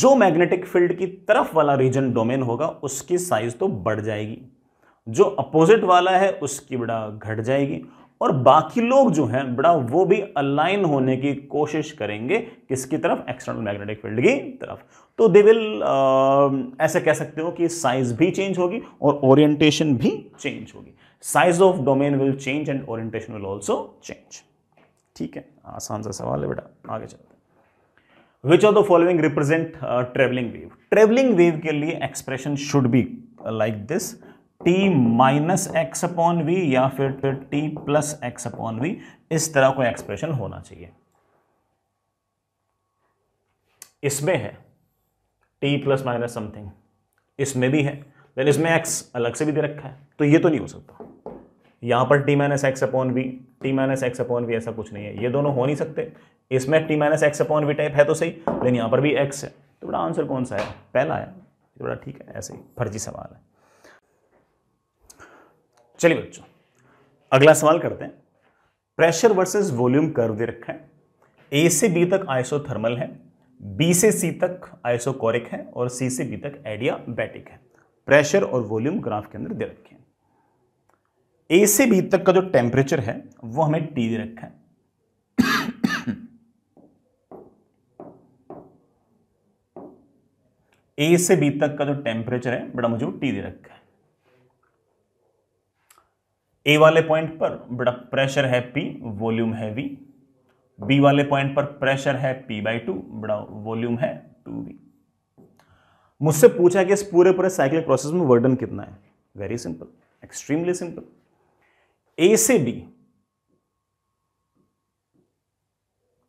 जो मैग्नेटिक फील्ड की तरफ वाला रीजन डोमेन होगा उसकी साइज तो बढ़ जाएगी जो अपोजिट वाला है उसकी बड़ा घट जाएगी और बाकी लोग जो हैं बड़ा वो भी अलाइन होने की कोशिश करेंगे किसकी तरफ एक्सटर्नल मैग्नेटिक फील्ड की तरफ तो दे विल ऐसे कह सकते हो कि साइज भी चेंज होगी और ओरिएंटेशन भी चेंज होगी size of domain will change and orientation will also change ठीक है आसान सा सवाल है बेटा आगे चलते which of the following represent travelling wave travelling wave के लिए expression should be like this t minus x upon v या फिर फिर t plus x upon v इस तरह का एक्सप्रेशन होना चाहिए इसमें है टी प्लस माइनस समथिंग इसमें भी है देन इसमें एक्स अलग से भी दे रखा है तो ये तो नहीं हो सकता यहाँ पर t minus x upon v t minus x upon v ऐसा कुछ नहीं है ये दोनों हो नहीं सकते इसमें t minus x upon v type है तो सही लेकिन यहाँ पर भी एक्स है तो बड़ा आंसर कौन सा है पहला है तो बड़ा ठीक है ऐसे ही फर्जी सवाल है चलिए बच्चों अगला सवाल करते हैं प्रेशर वर्सेस वॉल्यूम कर्व दे रखा है ए से बी तक आइसोथर्मल है बी से सी तक आइसोकोरिक है और सी से बी तक एडियाबैटिक है प्रेशर और वॉल्यूम ग्राफ के अंदर दे रखे हैं ए से बी तक का जो टेम्परेचर है वो हमें टी दे रखा है ए से बी तक का जो टेम्परेचर है बड़ा मुझे टी दे रखा है ए वाले पॉइंट पर बड़ा प्रेशर है पी वॉल्यूम है वी बी वाले पॉइंट पर प्रेशर है पी बाई टू बड़ा वॉल्यूम है टू वी मुझसे पूछा कि इस पूरे पूरे साइकिल प्रोसेस में वर्डन कितना है very simple extremely simple A से बी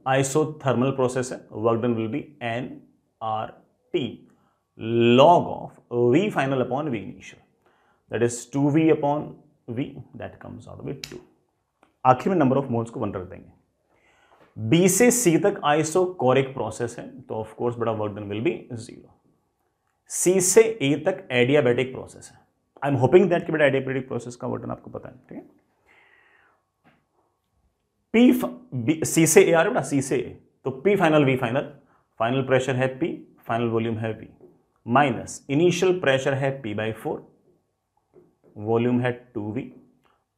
आइसोथर्मल प्रोसेस है work done will be n R T log of v final upon v initial that is two v upon v that comes of it two आखिर में number of moles को one रख देंगे B से सी तक कॉरिक process है तो of course बड़ा work done will be zero C से ए तक एडियाबेटिक प्रोसेस है आई एम होपिंग दैट कि बड़ा एडियाबेटिक प्रोसेस का वर्डन आपको पता है ठीक है पी सी से ए आ रहा है सी से ए तो p final v final final pressure है पी फाइनल वॉल्यूम है वी माइनस इनिशियल प्रेशर है पी बाई फोर वॉल्यूम है two v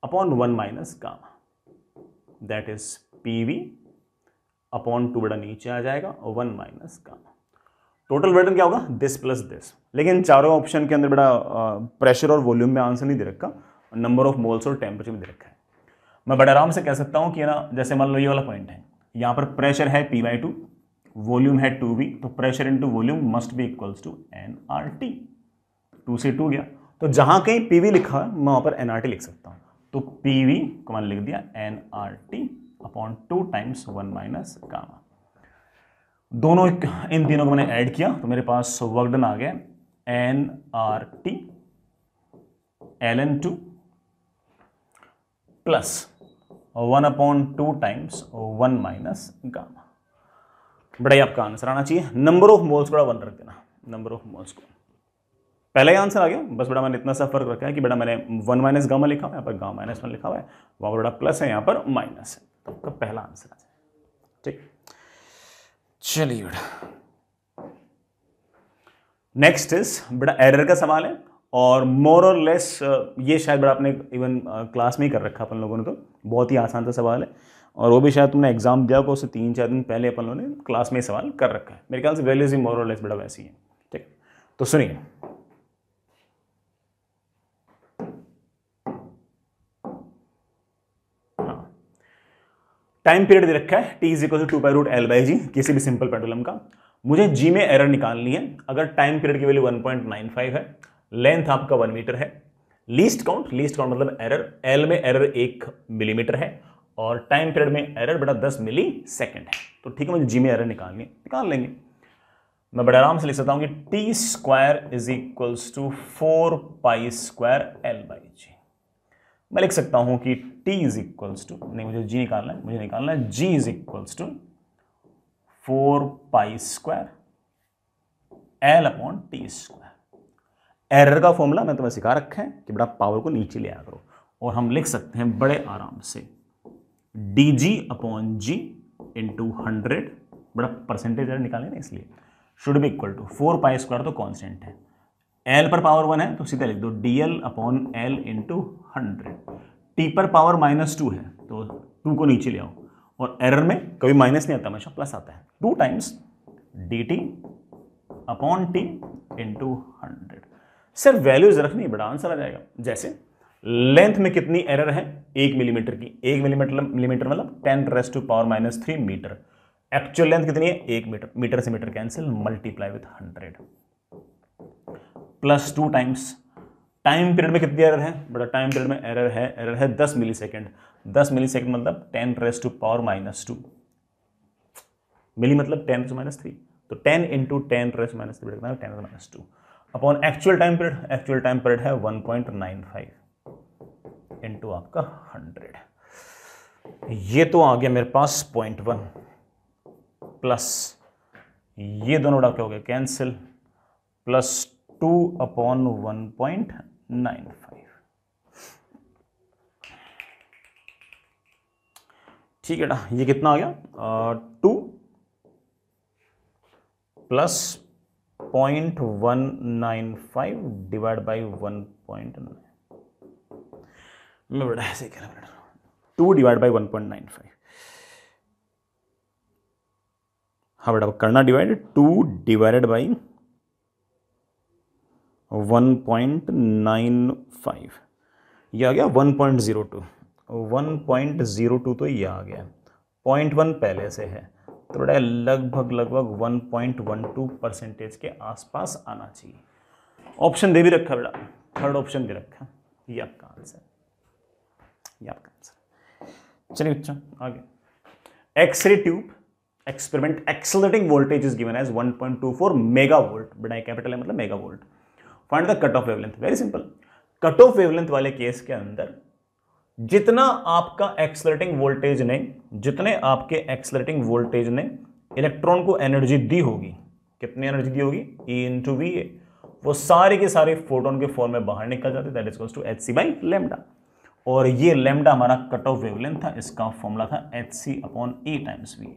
upon one minus gamma that is p v upon two बड़ा नीचे आ जाएगा और one minus gamma total work done क्या होगा दिस प्लस दिस लेकिन चारों ऑप्शन के अंदर बड़ा प्रेशर और वॉल्यूम में आंसर नहीं दे रखा नंबर ऑफ मोल्स और टेम्परेचर में दे रखा है मैं बड़े आराम से कह सकता हूँ कि ना जैसे मान लो ये वाला पॉइंट है यहाँ पर प्रेशर है पी बाई टू वॉल्यूम है टू बी तो pressure into volume must be equals to n R T two से टू गया तो जहाँ कहीं पी वी लिखा है मैं वहाँ पर एन आर टी लिख सकता हूँ तो पी वी को मैंने लिख दिया N R T upon two times one minus gamma दोनों इन तीनों को मैंने ऐड किया तो मेरे पास वर्क डन आ गया N R T L N two plus one upon two times one minus gamma बड़ा आपका आंसर आना चाहिए नंबर ऑफ मोल्स बड़ा वन रख देना नंबर ऑफ मोल्स को पहला ही आंसर आ गया बस बड़ा मैंने इतना सा फर्क रखा है कि बड़ा मैंने वन माइनस गामा लिखा हुआ है यहाँ पर गामा माइनस वन लिखा हुआ है वहाँ पर बड़ा प्लस है यहाँ पर माइनस है तो आपका पहला आंसर आ जाए ठीक चलिए बड़ा नेक्स्ट इज बड़ा एरर का सवाल है और मोर और लेस ये शायद बड़ा आपने इवन क्लास uh, में ही कर रखा अपन लोगों ने तो बहुत ही आसान सा सवाल है और वो भी शायद तुमने एग्जाम दिया होगा उससे तीन चार दिन पहले अपन लोगों ने क्लास में सवाल कर रखा है मेरे ख्याल से वैल्यूज ही मोर और लेस बड़ा वैसी है ठीक तो सुनिए टाइम हाँ। पीरियड दे रखा है T is equal to by root L by G किसी भी सिंपल पेंडुलम का मुझे जी में एरर निकालनी है अगर टाइम पीरियड की वैल्यू 1.95 है लेंथ आपका वन मीटर है लीस्ट काउंट लीस्ट काउंट मतलब एरर एल में एरर एक मिलीमीटर है और टाइम पीरियड में एरर बड़ा दस मिली सेकेंड है तो ठीक है मुझे जी में एरर निकालनी है निकाल लेंगे मैं बड़े आराम से लिख सकता हूँ कि T square is equals to four pi square L by G मैं लिख सकता हूँ कि टी इज इक्वल्स टू नहीं मुझे जी निकालना है मुझे निकालना है G is equals to four pi square L upon T square error का फॉर्मूला मैंने तुम्हें सिखा रखा है कि बड़ा पावर को नीचे ले आया करो और हम लिख सकते हैं बड़े आराम से D G upon G into hundred बड़ा परसेंटेज निकाले ना इसलिए should be equal to four pi square तो कॉन्स्टेंट है एल पर पावर वन है तो सीधा लिख दो D L upon L into hundred T पर पावर माइनस टू है तो टू को नीचे ले आओ और एरर में कभी माइनस नहीं आता हमेशा प्लस आता है two times D T upon T into hundred सिर्फ वैल्यूज रखनी बड़ा आंसर आ जाएगा जैसे लेंथ में कितनी एरर है एक मिलीमीटर की एक मिलीमीटर मिलीमीटर मतलब ten raise to power minus three metre actual length कितनी है एक मीटर मीटर से metre cancel multiply with hundred plus two times time period में कितनी एरर है बड़ा टाइम पीरियड में एरर है एरर है दस मिली सेकेंड दस मिली सेकेंड मतलब ten raise to power minus two milli मतलब टेन टू माइनस थ्री तो ten into ten raise minus three ten minus two upon actual time period actual time period है 1.95 point into आपका 100 ये तो आ गया मेरे पास पॉइंट वन प्लस ये दोनों डॉक्टर हो गए cancel plus two upon one point nine five ठीक है ना ये कितना आ गया two plus point one nine five divide by one point nine बेटा ऐसे कह रहा हूँ two divide by one point nine five हाँ बेटा करना divide two divided by one point nine five यह आ गया one point zero two one point zero two तो ये आ गया पॉइंट वन पहले से है तो बेटा लगभग लगभग 1.12 परसेंटेज के आसपास आना चाहिए ऑप्शन दे भी रखा बेटा थर्ड ऑप्शन दे रखा ये आपका आंसर ये आपका आंसर चलिए बच्चों आगे X ray tube experiment accelerating voltage is given as 1.24 mega volt बेटा कैपिटल है मतलब mega volt find the cut off wavelength very simple cut off wavelength वाले केस के अंदर जितना आपका एक्सलेटिंग वोल्टेज ने जितने आपके एक्सलेटिंग वोल्टेज ने इलेक्ट्रॉन को एनर्जी दी होगी कितनी एनर्जी दी होगी ई इन टू वी ए वो सारे के सारे फोटोन के फॉर्म में बाहर निकल जाते that is calls to H C by lambda और ये लेमडा हमारा कट ऑफ वेवलेंथ था इसका फॉर्मूला था H C upon E times V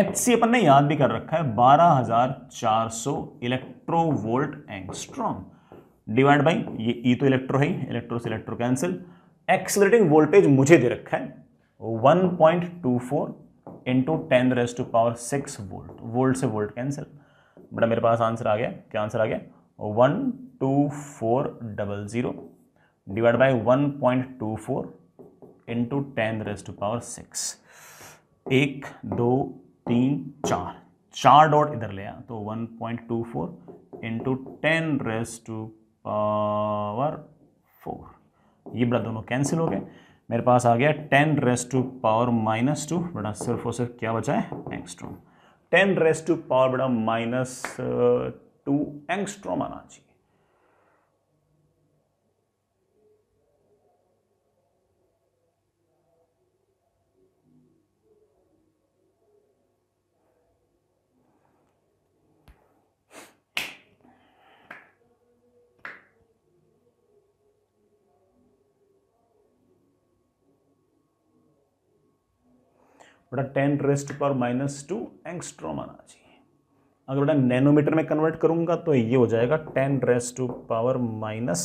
H C अपन ने याद भी कर रखा है 12,400 electro volt angstrom divide by ये ई e तो इलेक्ट्रो है इलेक्ट्रो से इलेक्ट्रो कैंसिल एक्सलेटिंग वोल्टेज मुझे दे रखा है 1.24 point two four into ten raise to power six volt volt से वोल्ट कैंसिल बड़ा मेरे पास आंसर आ गया क्या आंसर आ गया one two four double zero divide by one point two four into ten raise to power six एक दो तीन चार चार डॉट इधर ले आ तो one point two four into ten raise to power four ये बड़ा दोनों कैंसिल हो गए मेरे पास आ गया ten raise to power minus two बड़ा सिर्फ और सिर्फ क्या बचा है angstrom ten raise to power बड़ा माइनस टू एंगस्ट्रॉम आना चाहिए बेटा टेन रेस्ट पर माइनस टू एंगस्ट्रॉम आना चाहिए अगर बेटा नैनोमीटर में कन्वर्ट करूंगा तो ये हो जाएगा ten rest to power minus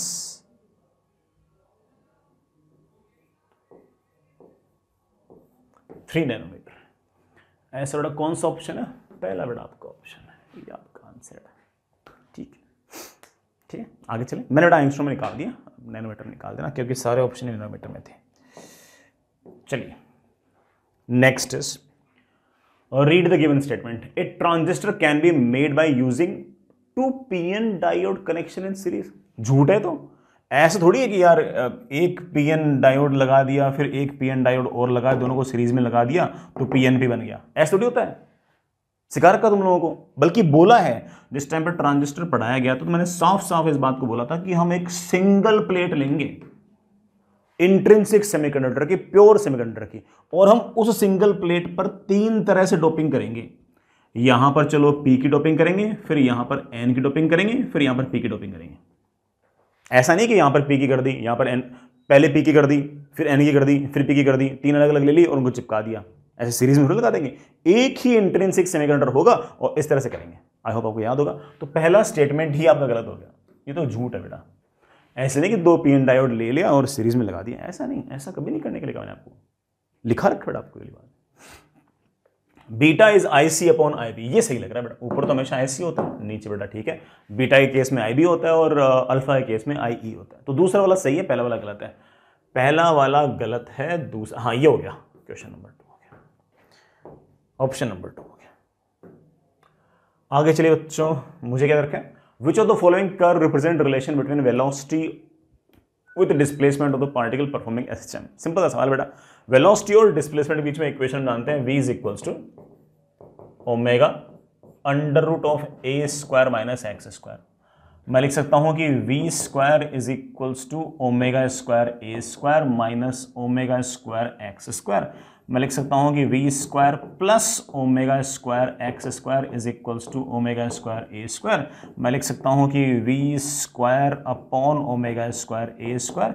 three nanometre ऐसा बेटा कौन सा ऑप्शन है पहला बेटा आपका ऑप्शन है ये आपका आंसर है ठीक है आगे चले मैंने बेटा एंगस्ट्रोम में निकाल दिया नैनोमीटर निकाल देना क्योंकि सारे ऑप्शन नैनोमीटर में थे चलिए Next is uh, read the given statement. A transistor can be made by using two PN diode connection in series झूठ है तो ऐसा थोड़ी है कि यार uh, एक पीएन डायोड लगा दिया फिर एक पीएन डायोड और लगा दोनों को सीरीज में लगा दिया तो पीएनपी बन गया ऐसा थोड़ी होता है शिकार का तुम लोगों को बल्कि बोला है जिस टाइम पर ट्रांजिस्टर पढ़ाया गया तो, तो मैंने साफ साफ इस बात को बोला था कि हम एक सिंगल प्लेट लेंगे इंट्रेंसिक सेमीकंडक्टर की प्योर सेमीकंडक्टर की और हम उस सिंगल प्लेट पर तीन तरह से डोपिंग करेंगे यहां पर चलो पी की डोपिंग करेंगे फिर यहां पर एन की डोपिंग करेंगे फिर यहां पर पी की डोपिंग करेंगे ऐसा नहीं कि यहां पर पी की कर दी यहां पर एन पहले पी की कर दी फिर एन की कर दी फिर पी की कर दी तीन अलग अलग ले ली और उनको चिपका दिया ऐसे सीरीज में लगा देंगे एक ही इंट्रेंसिक सेमीकंडक्टर होगा और इस तरह से करेंगे आई होप आपको याद होगा तो पहला स्टेटमेंट ही आपका गलत हो गया ये तो झूठ है बेटा ऐसे नहीं कि दो एन डायोड ले लिया और सीरीज में लगा दिया ऐसा नहीं ऐसा कभी नहीं करने के लिए कहा आपको लिखा रखा बेटा आपको अगली बात beta is I C upon I B ये सही लग रहा है बेटा ऊपर तो हमेशा आई सी होता है नीचे बेटा ठीक है बीटा के केस में आई बी होता है और अल्फा के केस में आई ई e होता है तो दूसरा वाला सही है पहला वाला गलत है पहला वाला गलत है दूसरा हाँ ये हो गया क्वेश्चन नंबर टू हो गया ऑप्शन नंबर टू हो गया आगे चलिए बच्चों मुझे क्या रखा है विच ऑफ द फॉलोइंग कर represent relation between velocity with displacement of the particle performing S M simple सा सवाल बेटा वेलोसिटी और डिस्प्लेसमेंट के बीच में इक्वेशन जानते हैं V is equals to omega under root of A square minus X square मैं लिख सकता हूं कि V square is equals to omega square A square minus omega square X square मैं लिख सकता हूँ कि V square plus omega square X square is equals to omega square A square मैं लिख सकता हूँ कि V square upon omega square A square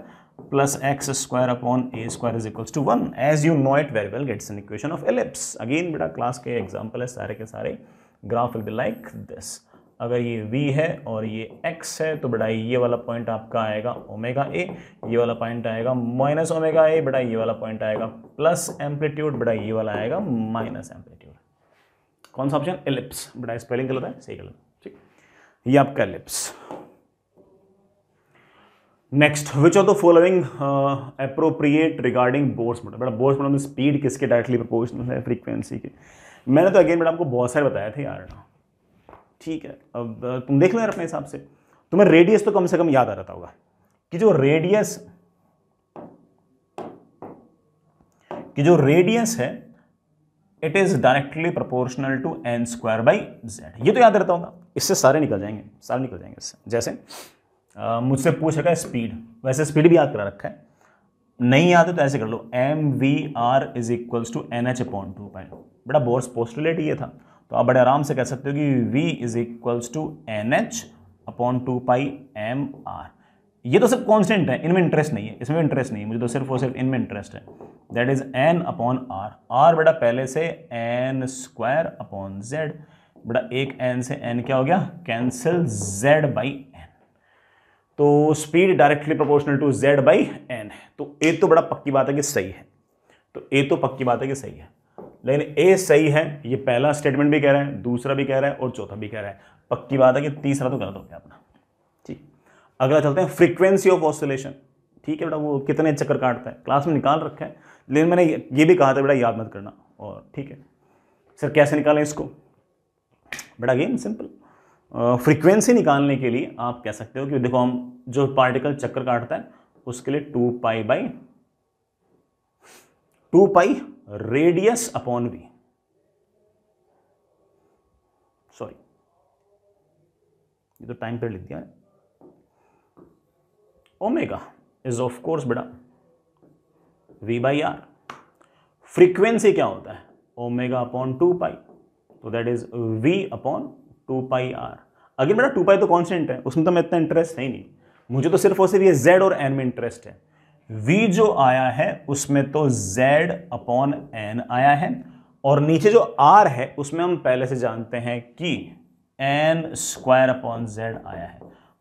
plus x square upon A square is equals to one as you know it very well gets an equation of ellipse again बेटा class के example है सारे के सारे graph will be like this अगर ये v है और ये x है तो बेटा ये वाला पॉइंट आपका आएगा ओमेगा ए ये वाला पॉइंट आएगा माइनस ओमेगा ए बेटा ये वाला पॉइंट आएगा प्लस एम्पलीट्यूड बेटा ये वाला आएगा माइनस एम्पलीट्यूड कौन सा ऑप्शन एलिप्स बेटा स्पेलिंग गलत है सही गलत ठीक ये आपका ellipse next which of the following appropriate regarding Bohr's model बेटा बोर्स मोटर में स्पीड किसके डायरेक्टली प्रोपोर्शनल है फ्रीक्वेंसी के मैंने तो अगेन बेटा आपको बहुत सारे बताया थे यार ना ठीक है अब तुम देख लो यार अपने हिसाब से तुम्हें रेडियस तो कम से कम याद आ रहा होगा कि जो रेडियस कि जो रेडियस है it is directly proportional to N square by Z ये तो याद रहता होगा इससे सारे निकल जाएंगे सारे निकल जाएंगे इससे जैसे मुझसे पूछेगा स्पीड वैसे स्पीड भी याद करा रखा है नहीं याद है तो ऐसे कर लो M V R is equals to N H upon two point बेटा बोर्स पोस्टुलेट ये था तो आप बड़े आराम से कह सकते हो कि V is equals to N H upon two pi M R ये तो सब कॉन्स्टेंट है इनमें इंटरेस्ट नहीं है इसमें इंटरेस्ट नहीं है मुझे तो सिर्फ और सिर्फ इनमें इंटरेस्ट है that is N upon R R बेटा पहले से एन स्क्वायर अपॉन जेड बेटा एक एन से एन क्या हो गया कैंसिल जेड बाई एन तो speed directly proportional to Z by N है तो ए तो बड़ा पक्की बात है कि सही है तो ए तो पक्की बात है कि सही है लेकिन ए सही है ये पहला स्टेटमेंट भी कह रहा है दूसरा भी कह रहा है और चौथा भी कह रहा है पक्की बात है कि तीसरा तो गलत हो गया अपना ठीक अगला चलते हैं फ्रीक्वेंसी ऑफ ऑसोलेशन ठीक है बेटा वो कितने चक्कर काटता है क्लास में निकाल रखा है लेकिन मैंने ये भी कहा था बेटा याद मत करना और ठीक है सर कैसे निकालें इसको बेटा अगेन सिंपल फ्रीक्वेंसी निकालने के लिए आप कह सकते हो कि देखो हम जो पार्टिकल चक्कर काटता है उसके लिए two pi by two pi radius upon V sorry ये तो टाइम पे लिख दिया है ओमेगा इज ऑफ कोर्स बेटा वी बाई आर फ्रीक्वेंसी क्या होता है ओमेगा अपॉन टू पाई तो that is V upon two pi R अगर बेटा टू पाई तो कॉन्स्टेंट है उसमें तो मैं इतना इंटरेस्ट है ही नहीं मुझे तो सिर्फ और सिर्फ ये जेड और एन में इंटरेस्ट है v जो आया है उसमें तो z अपॉन एन आया है और नीचे जो r है उसमें हम पहले से जानते हैं कि एन स्क्वायर अपॉन जेड आया है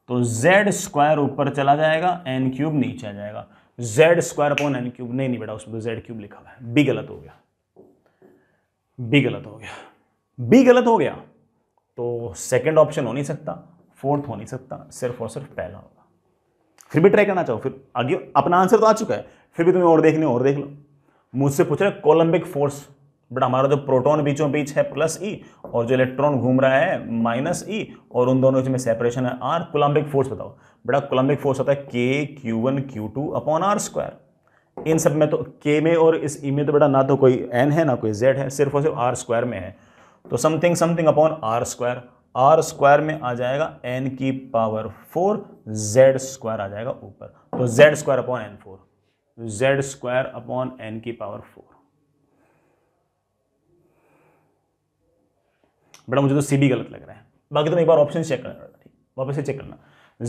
तो जेड स्क्वायर ऊपर चला जाएगा एन क्यूब नीचे आ जाएगा Z square upon N cube नहीं नहीं बेटा उसमें तो जेड क्यूब लिखा हुआ है बी गलत हो गया बी गलत हो गया बी गलत हो गया तो सेकेंड ऑप्शन हो नहीं सकता फोर्थ हो नहीं सकता सिर्फ और सिर्फ पहला होगा फिर भी ट्राई करना चाहो फिर आगे अपना आंसर तो आ चुका है फिर भी तुम्हें और देखने और देख लो मुझसे पूछ रहे कोलम्बिक फोर्स बट हमारा जो प्रोटॉन बीचों बीच है प्लस ई e, और जो इलेक्ट्रॉन घूम रहा है माइनस ई e, और उन दोनों में सेपरेशन है आर कोलम्बिक फोर्स बताओ बड़ा कोलम्बिक फोर्स होता है K Q one Q two upon R square इन सब में तो के में और इस ई e में तो बेटा ना तो कोई एन है ना कोई जेड है सिर्फ और सिर्फ आर स्क्वायर में है तो something something upon R square R square में आ जाएगा एन की पावर फोर जेड स्क्वायर आ जाएगा ऊपर तो Z square upon N four तो जेड स्क्वायर अपॉन एन की पावर फोर बेटा मुझे तो सी भी गलत लग रहा है बाकी तो मैं एक बार ऑप्शन चेक करना ठीक वापस से चेक करना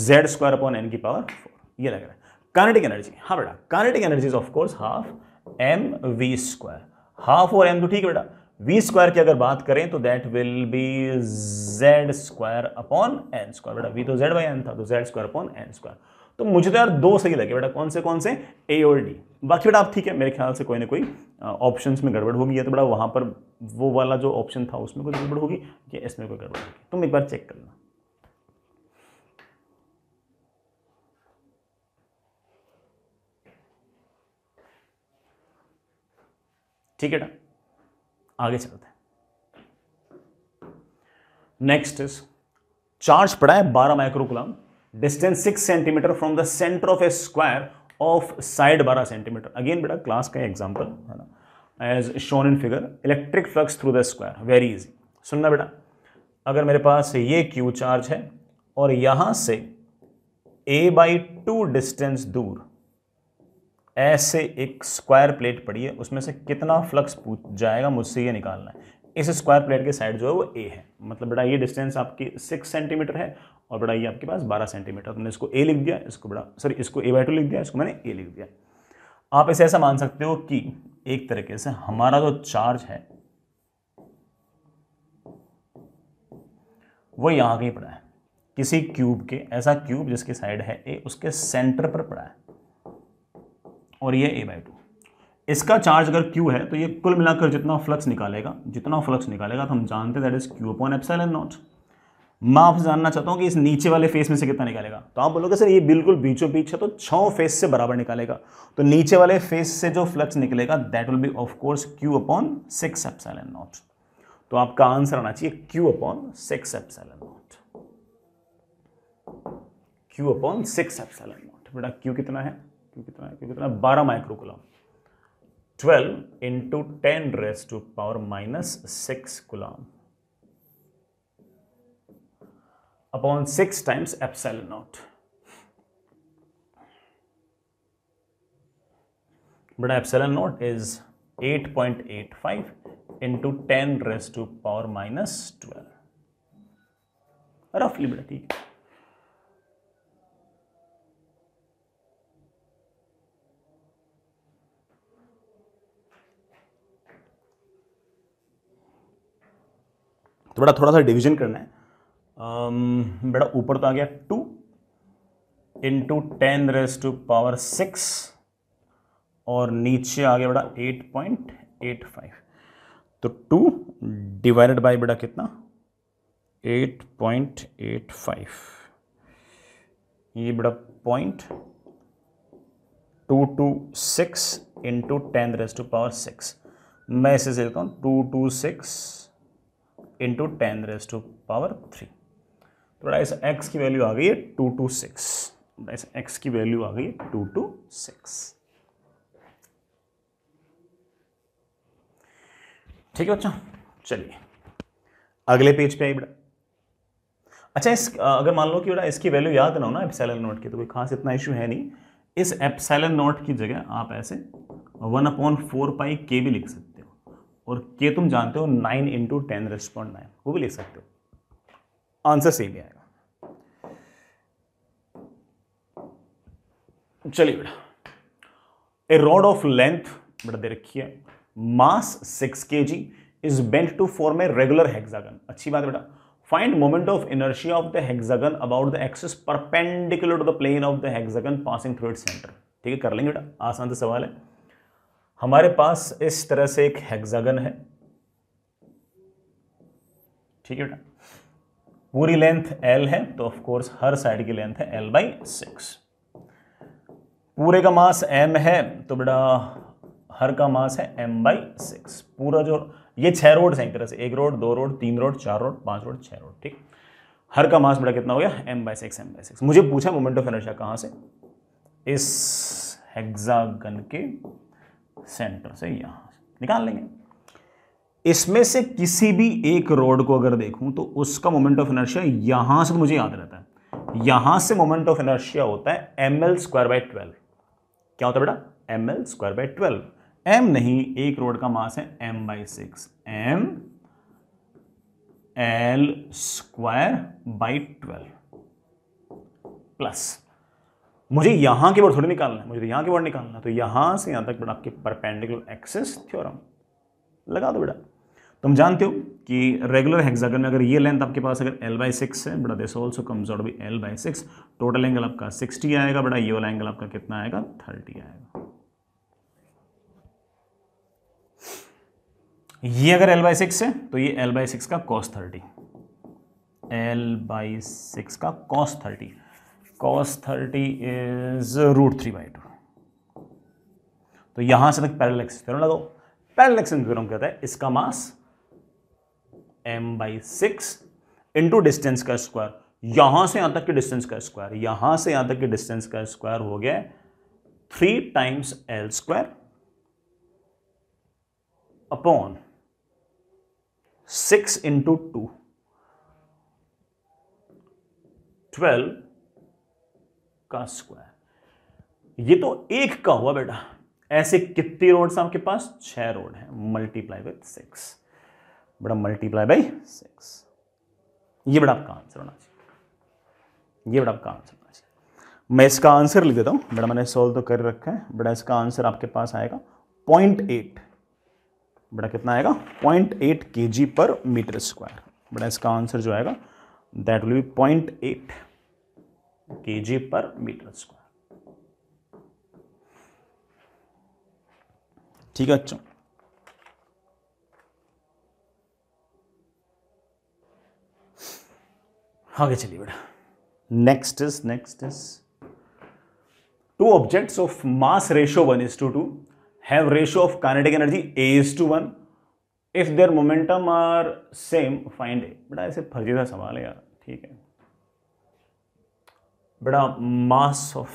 जेड स्क्वायर अपॉन एन की पावर फोर ये लग रहा है कानेटिक एनर्जी हाँ बेटा kinetic energy of course half M V square half और एम तो ठीक है बेटा वी स्क्वायर की अगर बात करें तो that will be Z square upon N square बेटा वी तो जेड बाई एन था तो Z square upon N square तो मुझे तो यार दो सही लगे बेटा कौन से कौन से ए और डी बाकी बेटा आप ठीक है मेरे ख्याल से कोई ना कोई ऑप्शन में गड़बड़ होगी या तो बेटा वहाँ पर वो वाला जो ऑप्शन था उसमें कोई गड़बड़ होगी या इसमें कोई गड़बड़ होगी तुम एक बार चेक करना ठीक है ना आगे चलते हैं नेक्स्ट इज चार्ज पड़ा है बारह microcoulomb distance six centimetre from the centre of A square of side बारह सेंटीमीटर अगेन बेटा क्लास का एग्जाम्पल है ना as shown in figure electric flux through the square very easy सुनना बेटा अगर मेरे पास ये क्यू चार्ज है और यहां से ए बाई टू डिस्टेंस दूर ऐसे एक स्क्वायर प्लेट पड़ी है उसमें से कितना फ्लक्स पूछ जाएगा मुझसे ये निकालना है इस स्क्वायर प्लेट के साइड जो है वो ए है मतलब बड़ा ये डिस्टेंस आपकी सिक्स सेंटीमीटर है और बड़ा ये आपके पास बारह सेंटीमीटर तो मैंने इसको ए लिख दिया इसको बड़ा सॉरी इसको ए बाई टू लिख दिया इसको मैंने ए लिख दिया आप इसे ऐसा मान सकते हो कि एक तरीके से हमारा जो चार्ज है वो यहाँ कहीं पड़ा है किसी क्यूब के ऐसा क्यूब जिसके साइड है ए उसके सेंटर पर पड़ा है और ये ए बाई टू इसका चार्ज अगर क्यू है तो ये कुल मिलाकर जितना फ्लक्स निकालेगा जितना फ्लक्स निकालेगा तो हम जानते हैं that is Q upon epsilon and naught मैं आपसे जानना चाहता हूँ कि इस नीचे वाले फेस में से कितना निकालेगा तो आप बोलोगे सर ये बिल्कुल बीचों बीच है तो छः फेस से बराबर निकालेगा तो नीचे वाले फेस से जो फ्लक्स निकलेगा that will be of course Q upon six epsilon and naught तो आपका आंसर आना चाहिए Q upon six epsilon and naught Q upon six epsilon and naught बेटा क्यू कितना है कितना है कितना बारह micro twelve into ten raise to power minus six coulomb upon six times epsilon naught बड़ा epsilon naught is 8.85 into ten raise to power minus twelve रफली बड़ा ठीक है तो बेटा थोड़ा सा डिवीजन करना है बेटा ऊपर तो आ गया two into ten raise to power six और नीचे आ गया बेटा एट पॉइंट एट फाइव तो टू डिवाइडेड बाय बेटा कितना एट पॉइंट एट फाइव ये बेटा point two two six into ten raise to power six मैं इसे देता हूँ two two six into ten raise to power three तो इस एक्स की वैल्यू आ गई है टू टू सिक्स इस एक्स की वैल्यू आ गई है टू टू सिक्स ठीक है बच्चा चलिए अगले पेज पे आई बेटा अच्छा इस अगर मान लो कि बेटा इसकी वैल्यू याद ना हो ना एप्सैलन नोट की तो कोई खास इतना इश्यू है नहीं इस एप्सैलन नोट की जगह आप ऐसे वन अपॉन फोर पाई के भी लिख सकते और के तुम जानते हो nine into ten respond nine वो भी लिख सकते हो आंसर सेम ही आएगा चलिए बेटा ए रॉड ऑफ लेंथ बेटा दे रखी है mass six K G is bent to form a regular hexagon अच्छी बात बेटा find moment of inertia of the hexagon about the axis perpendicular to the plane of the hexagon passing through it centre ठीक है कर लेंगे बेटा आसान से सवाल है हमारे पास इस तरह से एक हेक्सागन है ठीक है बेटा पूरी लेंथ एल है तो ऑफ कोर्स हर साइड की लेंथ है एल बाई सिक्स पूरे का मास एम है तो बेटा हर का मास है एम बाई सिक्स पूरा जो ये छह रोड है एक तरह से एक रोड दो रोड तीन रोड चार रोड पांच रोड छह रोड ठीक हर का मास बेटा कितना हो गया M by six M by six मुझे पूछा मोमेंट ऑफ इनर्शिया कहां से इस हेक्सागन के सेंटर से यहाँ निकाल लेंगे इसमें से किसी भी एक रोड को अगर देखूं तो उसका मोमेंट ऑफ इनर्शिया यहां से तो मुझे याद रहता है यहां से मोमेंट ऑफ इनर्शिया होता है M L square by twelve क्या होता है बेटा M L square by twelve M नहीं एक रोड का मास है M by six M L square by twelve plus मुझे यहाँ के बोर्ड थोड़ी निकालना है मुझे यहाँ के बोर्ड निकालना है तो यहाँ से यहाँ तक बेटा आपके परपेंडिकुलर एक्सेस थ्योरम लगा दो बेटा तुम तो जानते हो कि रेगुलर हेक्सागन में अगर ये लेंथ आपके पास अगर एल बाई सिक्स है बेटा this also comes out be L by six total angle आपका सिक्सटी आएगा बेटा ये वाला एंगल आपका कितना आएगा थर्टी आएगा ये अगर एल बाई सिक्स है तो ये एल बाई सिक्स का cos thirty L by six का cos thirty cos thirty is root three by two तो यहां से तक पैरलेक्स थ्योरम लगाओ पैरलेक्स थ्योरम कहता है इसका mass M by six into distance का स्क्वायर यहां से यहां तक की डिस्टेंस का स्क्वायर यहां से यहां तक की डिस्टेंस का स्क्वायर हो गया three times L square upon six into two twelve का स्क्वायर ये तो एक का हुआ बेटा ऐसे कितने रोड आपके पास छह रोड है मल्टीप्लाई विथ सिक्स बड़ा मल्टीप्लाई बाई सिक्स ये बड़ा आपका आंसर होना चाहिए ये बड़ा आपका आंसर होना चाहिए मैं इसका आंसर लिख देता हूं बड़ा मैंने सोल्व तो कर रखा है बड़ा इसका आंसर आपके पास आएगा पॉइंट एट बड़ा कितना आएगा पॉइंट एट के जी पर मीटर स्क्वायर बड़ा इसका आंसर जो आएगा that will be point eight G per metre square ठीक है अच्छा आगे चलिए बेटा next is next is two objects of mass ratio one is to two have ratio of kinetic energy A is to one if their momentum are same find A बेटा ऐसे फर्जी सा सवाल है यार ठीक है बड़ा mass of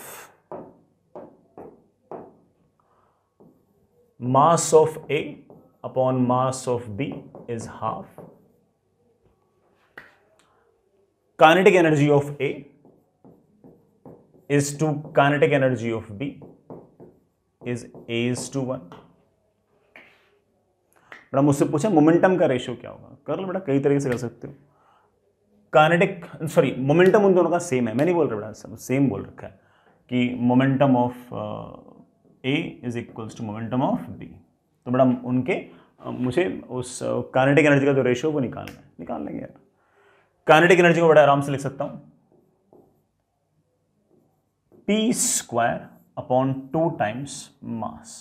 mass of A upon mass of B is half kinetic energy of A is to kinetic energy of B is A is to one बड़ा मुझसे पूछा मोमेंटम का रेशियो क्या होगा कर लो बेटा कई तरीके से कर सकते हो कानेटिक सॉरी मोमेंटम उन दोनों का सेम है मैं नहीं बोल रहा बड़ा सेम बोल रखा है कि momentum of A is equals to momentum of B तो बड़ा उनके uh, मुझे उस कानेटिक uh, एनर्जी का जो रेशियो वो निकालना है निकाल लेंगे यार कानेटिक एनर्जी को बड़ा आराम से लिख सकता हूँ P square upon two times mass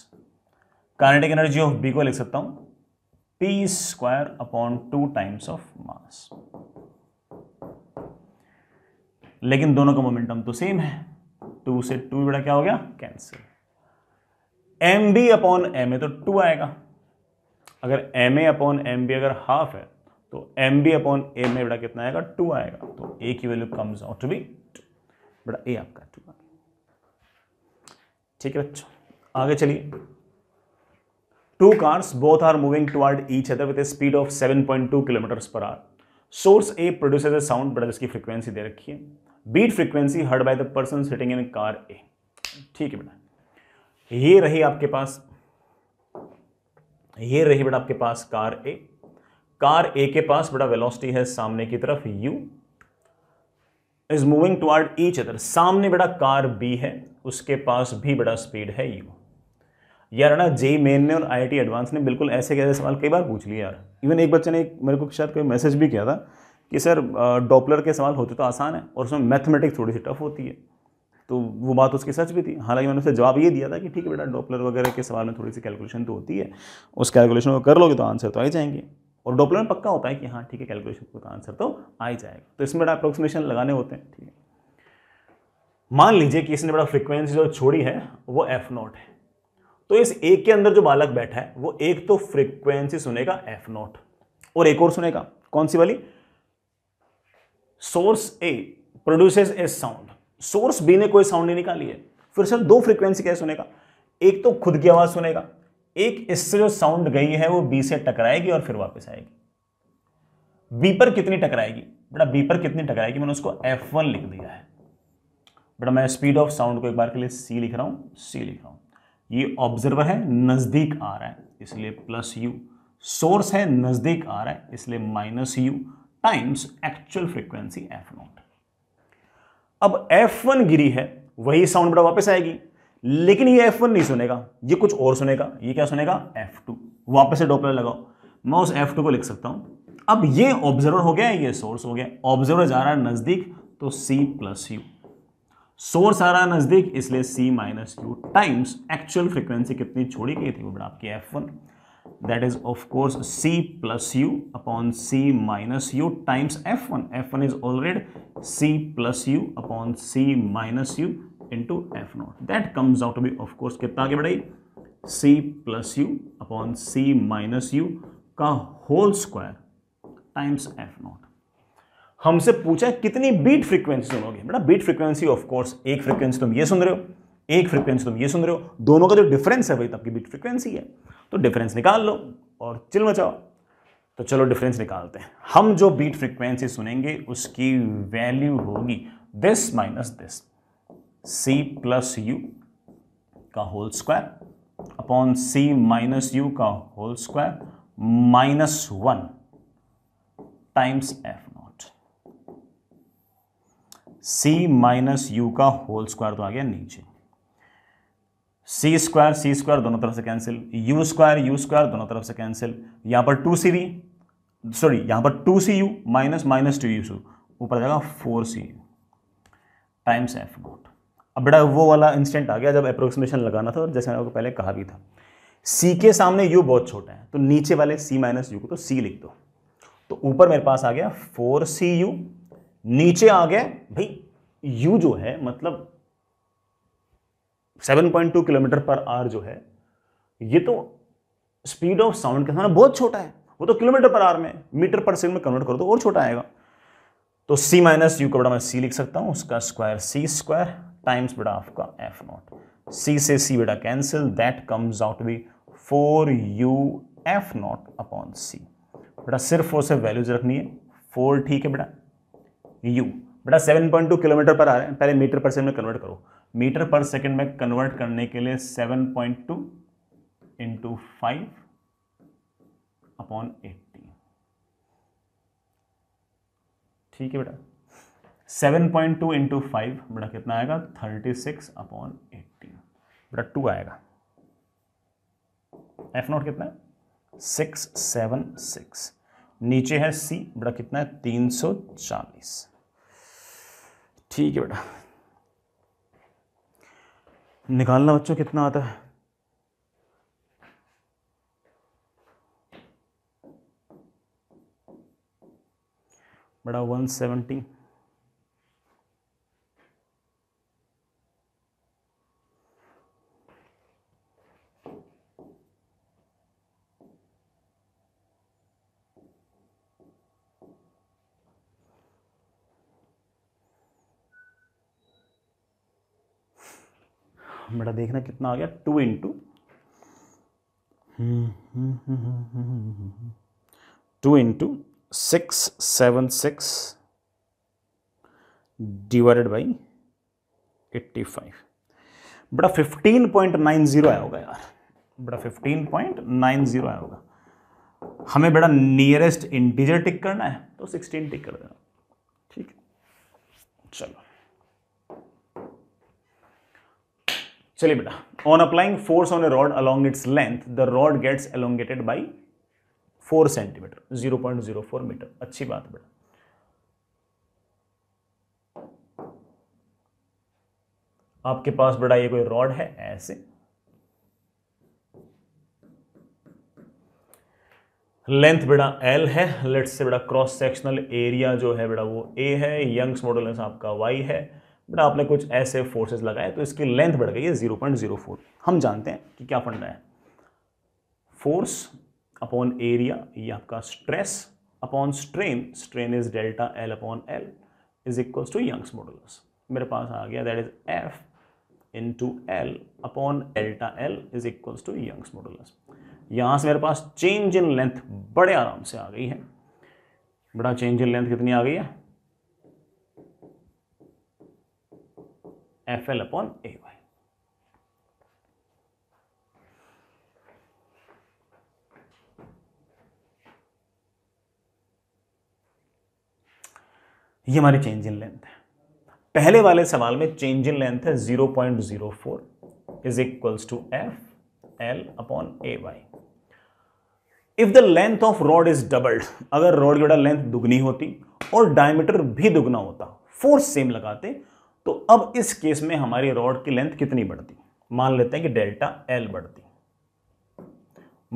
kinetic energy of B को लिख सकता हूँ P square upon two times of mass लेकिन दोनों का मोमेंटम तो सेम है टू तो से टू बड़ा क्या हो गया cancel M B upon M A तो टू आएगा अगर M A upon M B अगर हाफ है तो M B upon M A बड़ा कितना आएगा टू आएगा तो ए की value comes out to be two बड़ा ए आपका टू ठीक है बच्चों आगे चलिए two cars both are moving toward each other with a speed of 7.2 kilometre per hour source A produces a sound बड़ा जिसकी फ्रीक्वेंसी दे रखी है beat frequency heard by the person sitting in car A ठीक है बेटा ये रही आपके पास ये रही बेटा आपके पास कार ए कार ए के पास बेटा वेलोसिटी है सामने की तरफ U is moving toward each other सामने बेटा कार बी है उसके पास भी बड़ा स्पीड है यू यार ना जे मेन ने और आईआईटी एडवांस ने बिल्कुल ऐसे कैसे सवाल कई बार पूछ लिया यार इवन एक बच्चे ने मेरे को शायद कोई मैसेज भी किया था कि सर डॉपलर के सवाल होते तो आसान है और उसमें मैथमेटिक्स थोड़ी सी टफ होती है तो वो बात उसकी सच भी थी हालांकि मैंने उसे जवाब ये दिया था कि ठीक है बेटा डॉपलर वगैरह के सवाल में थोड़ी सी कैलकुलेशन तो होती है उस कैलकुलेशन को कर लोगे तो आंसर तो आ ही जाएंगे और डॉपलर में पक्का होता है कि हाँ ठीक है कैलकुलेशन का आंसर तो आ ही जाएगा तो इसमें बेटा अप्रोक्सीमेशन लगाने होते हैं ठीक है मान लीजिए कि इसने बड़ा फ्रिक्वेंसी जो छोड़ी है वो एफ नॉट है तो इस एक के अंदर जो बालक बैठा है वो एक तो फ्रीक्वेंसी सुनेगा एफ नॉट और एक और सुनेगा कौन सी वाली source A produces a sound source B ने कोई साउंड नहीं निकाली है फिर सर दो फ्रीक्वेंसी क्या सुनेगा एक तो खुद की आवाज सुनेगा एक इससे जो साउंड गई है वो बी से टकराएगी और फिर वापस आएगी बी पर कितनी टकराएगी बेटा बी पर कितनी टकराएगी मैंने उसको एफ वन लिख दिया है बेटा मैं स्पीड ऑफ साउंड को एक बार के लिए सी लिख रहा हूं सी लिख रहा हूं ये ऑब्जर्वर है नज़दीक आ रहा है इसलिए प्लस यू सोर्स है नज़दीक आ रहा है इसलिए minus U times actual frequency F nought अब एफ वन गिरी है वही साउंड बड़ा वापस आएगी लेकिन ये एफ वन नहीं सुनेगा ये कुछ और सुनेगा ये क्या सुनेगा एफ टू वापस से डॉपलर लगाओ मैं उस एफ टू को लिख सकता हूं अब ये ऑब्जर्वर हो गया ये सोर्स हो गया ऑब्जर्वर जा रहा है नज़दीक तो सी प्लस यू सोर्स आ रहा है नज़दीक इसलिए C minus U times actual frequency कितनी छोड़ी गई थी वो बड़ा आपकी F one that is of course c plus u upon c minus u times f1 f1 is already c plus u upon c minus u into f0 that comes out to be of course kitna aage badhai c plus u upon c minus u का whole square times f0 हमसे पूछा है कितनी beat frequency सुनोगे बेटा beat frequency of course एक frequency तुम ये सुन रहे हो एक फ्रिक्वेंसी तुम ये सुन रहे हो दोनों का जो डिफरेंस है वही तब की बीट फ्रिक्वेंसी है तो डिफरेंस निकाल लो और चिल मचाओ तो चलो डिफरेंस निकालते हैं हम जो बीट फ्रीक्वेंसी सुनेंगे उसकी वैल्यू होगी this minus this C plus U का whole square upon C minus U का whole square minus one times F nought C minus U का होल स्क्वायर तो आ गया नीचे सी स्क्वायर सी स्क्वायर दोनों तरफ से cancel U square U square दोनों तरफ से कैंसिल यहां पर टू सी वी सॉरी यहां पर two C U minus minus two U ऊपर जाएगा four C U times F got अब बेटा वो वाला इंस्टेंट आ गया जब अप्रोक्सीमेशन लगाना था और जैसे मैंने आपको पहले कहा भी था सी के सामने यू बहुत छोटा है तो नीचे वाले सी माइनस यू को तो सी लिख दो तो ऊपर मेरे पास आ गया फोर सी यू नीचे आ गया भाई यू जो है मतलब 7.2 किलोमीटर पर आवर जो है ये तो स्पीड ऑफ साउंड के सामने बहुत छोटा है वो तो किलोमीटर पर आवर में मीटर पर सेकंड में कन्वर्ट कर दो तो और छोटा आएगा तो सी माइनस यू को बड़ा मैं सी लिख सकता हूँ उसका स्क्वायर सी स्क्वायर टाइम्स बड़ा आपका एफ नॉट सी से सी बेटा cancel that comes out be four U F nought upon C बेटा सिर्फ और सिर्फ वैल्यूज रखनी है फोर ठीक है बेटा यू बेटा सेवन पॉइंट टू किलोमीटर पर आ रहे हैं पहले मीटर पर सेकंड में कन्वर्ट करो मीटर पर सेकंड में कन्वर्ट करने के लिए 7.2 point two into five upon eighty ठीक है बेटा 7.2 पॉइंट टू इंटू फाइव बेटा कितना आएगा 36 सिक्स अपॉन एट्टी बेटा टू आएगा एफ नोट कितना है सिक्स सेवन सिक्स नीचे है सी बेटा कितना है 340 ठीक है बेटा निकालना बच्चों कितना आता है बड़ा वन सेवेंटी बेटा देखना कितना आ गया two into two into six seven six divided by eighty five बड़ा फिफ्टीन पॉइंट नाइन जीरो आया होगा यार बड़ा फिफ्टीन पॉइंट नाइन जीरो आया होगा हमें बड़ा नियरेस्ट इंटीजर टिक करना है तो सिक्सटीन टिक कर देना ठीक है चलो चलिए बेटा on applying force on a rod along its length the rod gets elongated by four centimetre zero point zero four metre अच्छी बात बेटा आपके पास बेटा ये कोई रॉड है ऐसे लेंथ बेटा एल है लेट्स से बेटा क्रॉस सेक्शनल एरिया जो है बेटा वो ए है यंग्स मॉडल आपका वाई है बट आपने कुछ ऐसे फोर्सेज लगाए तो इसकी लेंथ बढ़ गई है जीरो पॉइंट जीरो फोर हम जानते हैं कि क्या फंडा है फोर्स अपॉन एरिया ये आपका stress upon strain strain is delta L upon L is equals to Young's modulus मेरे पास आ गया that is F into L upon delta L is equals to Young's modulus यहाँ से मेरे पास change in length बड़े आराम से आ गई है बड़ा चेंज इन लेंथ कितनी आ गई है F L upon A Y ये हमारी चेंज इन लेंथ है पहले वाले सवाल में चेंज इन लेंथ है 0.04 point zero four is equals to F L upon A Y if the length of rod is doubled अगर रॉड की लेंथ दुगनी होती और डायमीटर भी दुगना होता फोर्स सेम लगाते तो अब इस केस में हमारी रॉड की लेंथ कितनी बढ़ती मान लेते हैं कि डेल्टा एल बढ़ती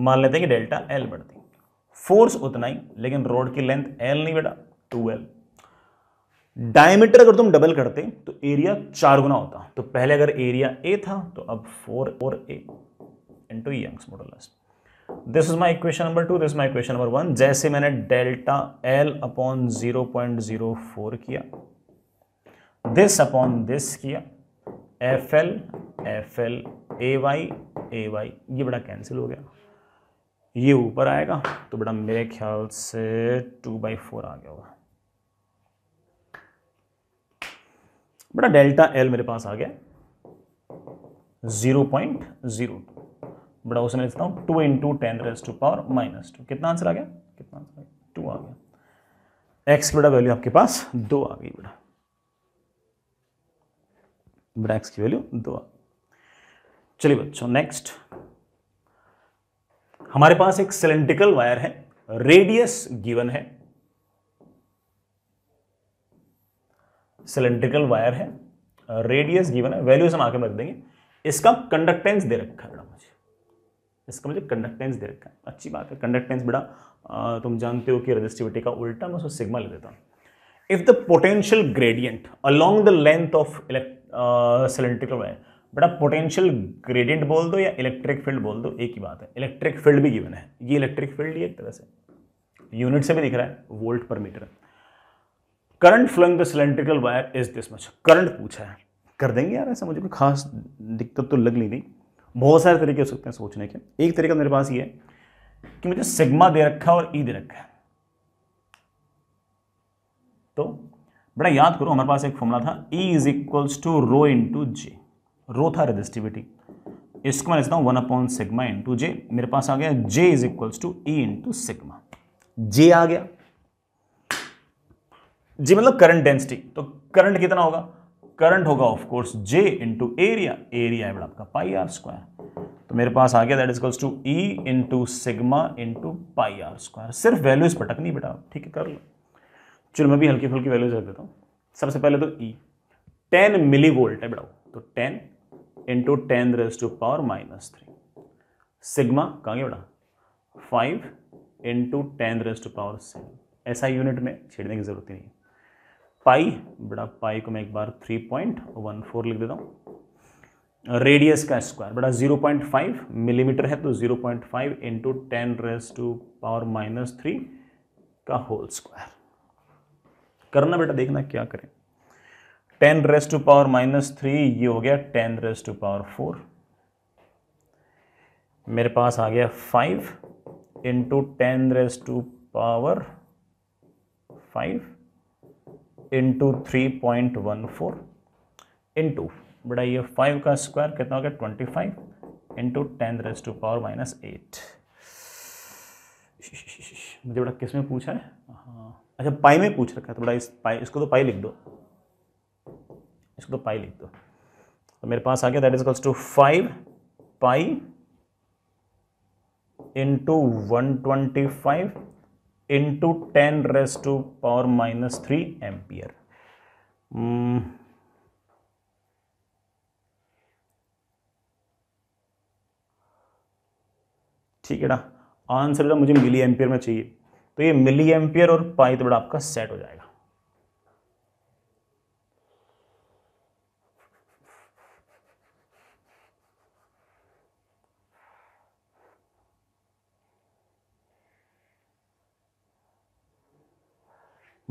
मान लेते हैं कि डेल्टा एल बढ़ती फोर्स उतना ही लेकिन रॉड की लेंथ एल नहीं बढ़ा टू एल डायमीटर अगर तुम डबल करते तो एरिया चार गुना होता तो पहले अगर एरिया ए था तो अब four four A into Young's model this is my equation number two this my equation number one जैसे मैंने delta L upon zero point zero four किया दिस अपॉन दिस किया F L F L A Y A Y ये बड़ा cancel हो गया ये ऊपर आएगा तो बड़ा मेरे ख्याल से टू बाई फोर आ गया होगा बड़ा डेल्टा एल मेरे पास आ गया ज़ीरो पॉइंट ज़ीरो टू बड़ा उसमें लिखता हूं two into ten raise to power minus two कितना आंसर आ गया कितना आंसर आ गया टू आ गया एक्स बड़ा वैल्यू आपके पास दो आ गई बड़ा ब्रैक्स की वैल्यू दो चलिए बच्चों नेक्स्ट हमारे पास एक सिलेंड्रिकल वायर है रेडियस गिवन है सिलेंड्रिकल वायर है रेडियस गिवन है वैल्यूज हम आके रख देंगे इसका कंडक्टेंस दे रखा है मुझे इसका मुझे कंडक्टेंस दे रखा है अच्छी बात है कंडक्टेंस बड़ा तुम जानते हो कि रेजिस्टिविटी का उल्टा मैं उसको सिग्मा ले देता हूं if the potential gradient along the length of electric cylindrical wire बेटा पोटेंशियल ग्रेडियंट बोल दो या इलेक्ट्रिक फील्ड बोल दो एक ही बात है इलेक्ट्रिक फील्ड भी गिवन है ये इलेक्ट्रिक फील्ड ही एक तरह से यूनिट से भी दिख रहा है volt per metre current flowing the cylindrical wire is this much current पूछा है कर देंगे यार ऐसा मुझे कोई खास दिक्कत तो लग ली नहीं बहुत सारे तरीके हो सकते हैं सोचने के एक तरीका मेरे पास ये है कि मुझे सिग्मा दे रखा है और ई e दे रखा है तो बेटा याद करो हमारे पास एक फॉर्मूला था E is equals to rho into J rho था रेजिस्टिविटी इसको मैं लिखता हूँ one upon sigma into J मेरे पास आ गया J is equals to E into sigma J आ गया जी मतलब करंट डेंसिटी तो करंट कितना होगा करंट होगा of course J into area area है बड़ा आपका पाई आर स्क्वायर तो मेरे पास आ गया that is equals to E into sigma into pi R square सिर्फ वैल्यूज पटकनी बेटा ठीक है कर लो चलो मैं भी हल्की फुल्की वैल्यूज रख देता हूँ सबसे पहले तो E e। Ten millivolt है बेटाओ तो ten into ten raise to power minus three sigma कहाँ बेटा five into ten raise to power seven ऐसा यूनिट में छेड़ने की जरूरत ही नहीं पाई बड़ा पाई को मैं एक बार थ्री पॉइंट वन फोर लिख देता हूँ रेडियस का स्क्वायर बड़ा जीरो पॉइंट फाइव मिलीमीटर है तो zero point five into ten raise to power minus three का होल स्क्वायर करना बेटा देखना क्या करें ten raise to power minus three ये हो गया ten raise to power four मेरे पास आ गया five into ten raise to power five into three point one four into बेटा ये फाइव का स्क्वायर कितना हो गया twenty five into ten raise to power minus eight मुझे बड़ा किस में पूछा है हाँ अच्छा पाई में पूछ रखा है थोड़ा तो इस पाई इसको तो पाई लिख दो इसको तो पाई लिख दो तो मेरे पास आ गया that is equals to five pi into one twenty five into ten raise to power minus three ampere ठीक है ना आंसर तो मुझे मिली एम्पियर में चाहिए तो ये मिली एम्पियर और पाई तो बड़ा आपका सेट हो जाएगा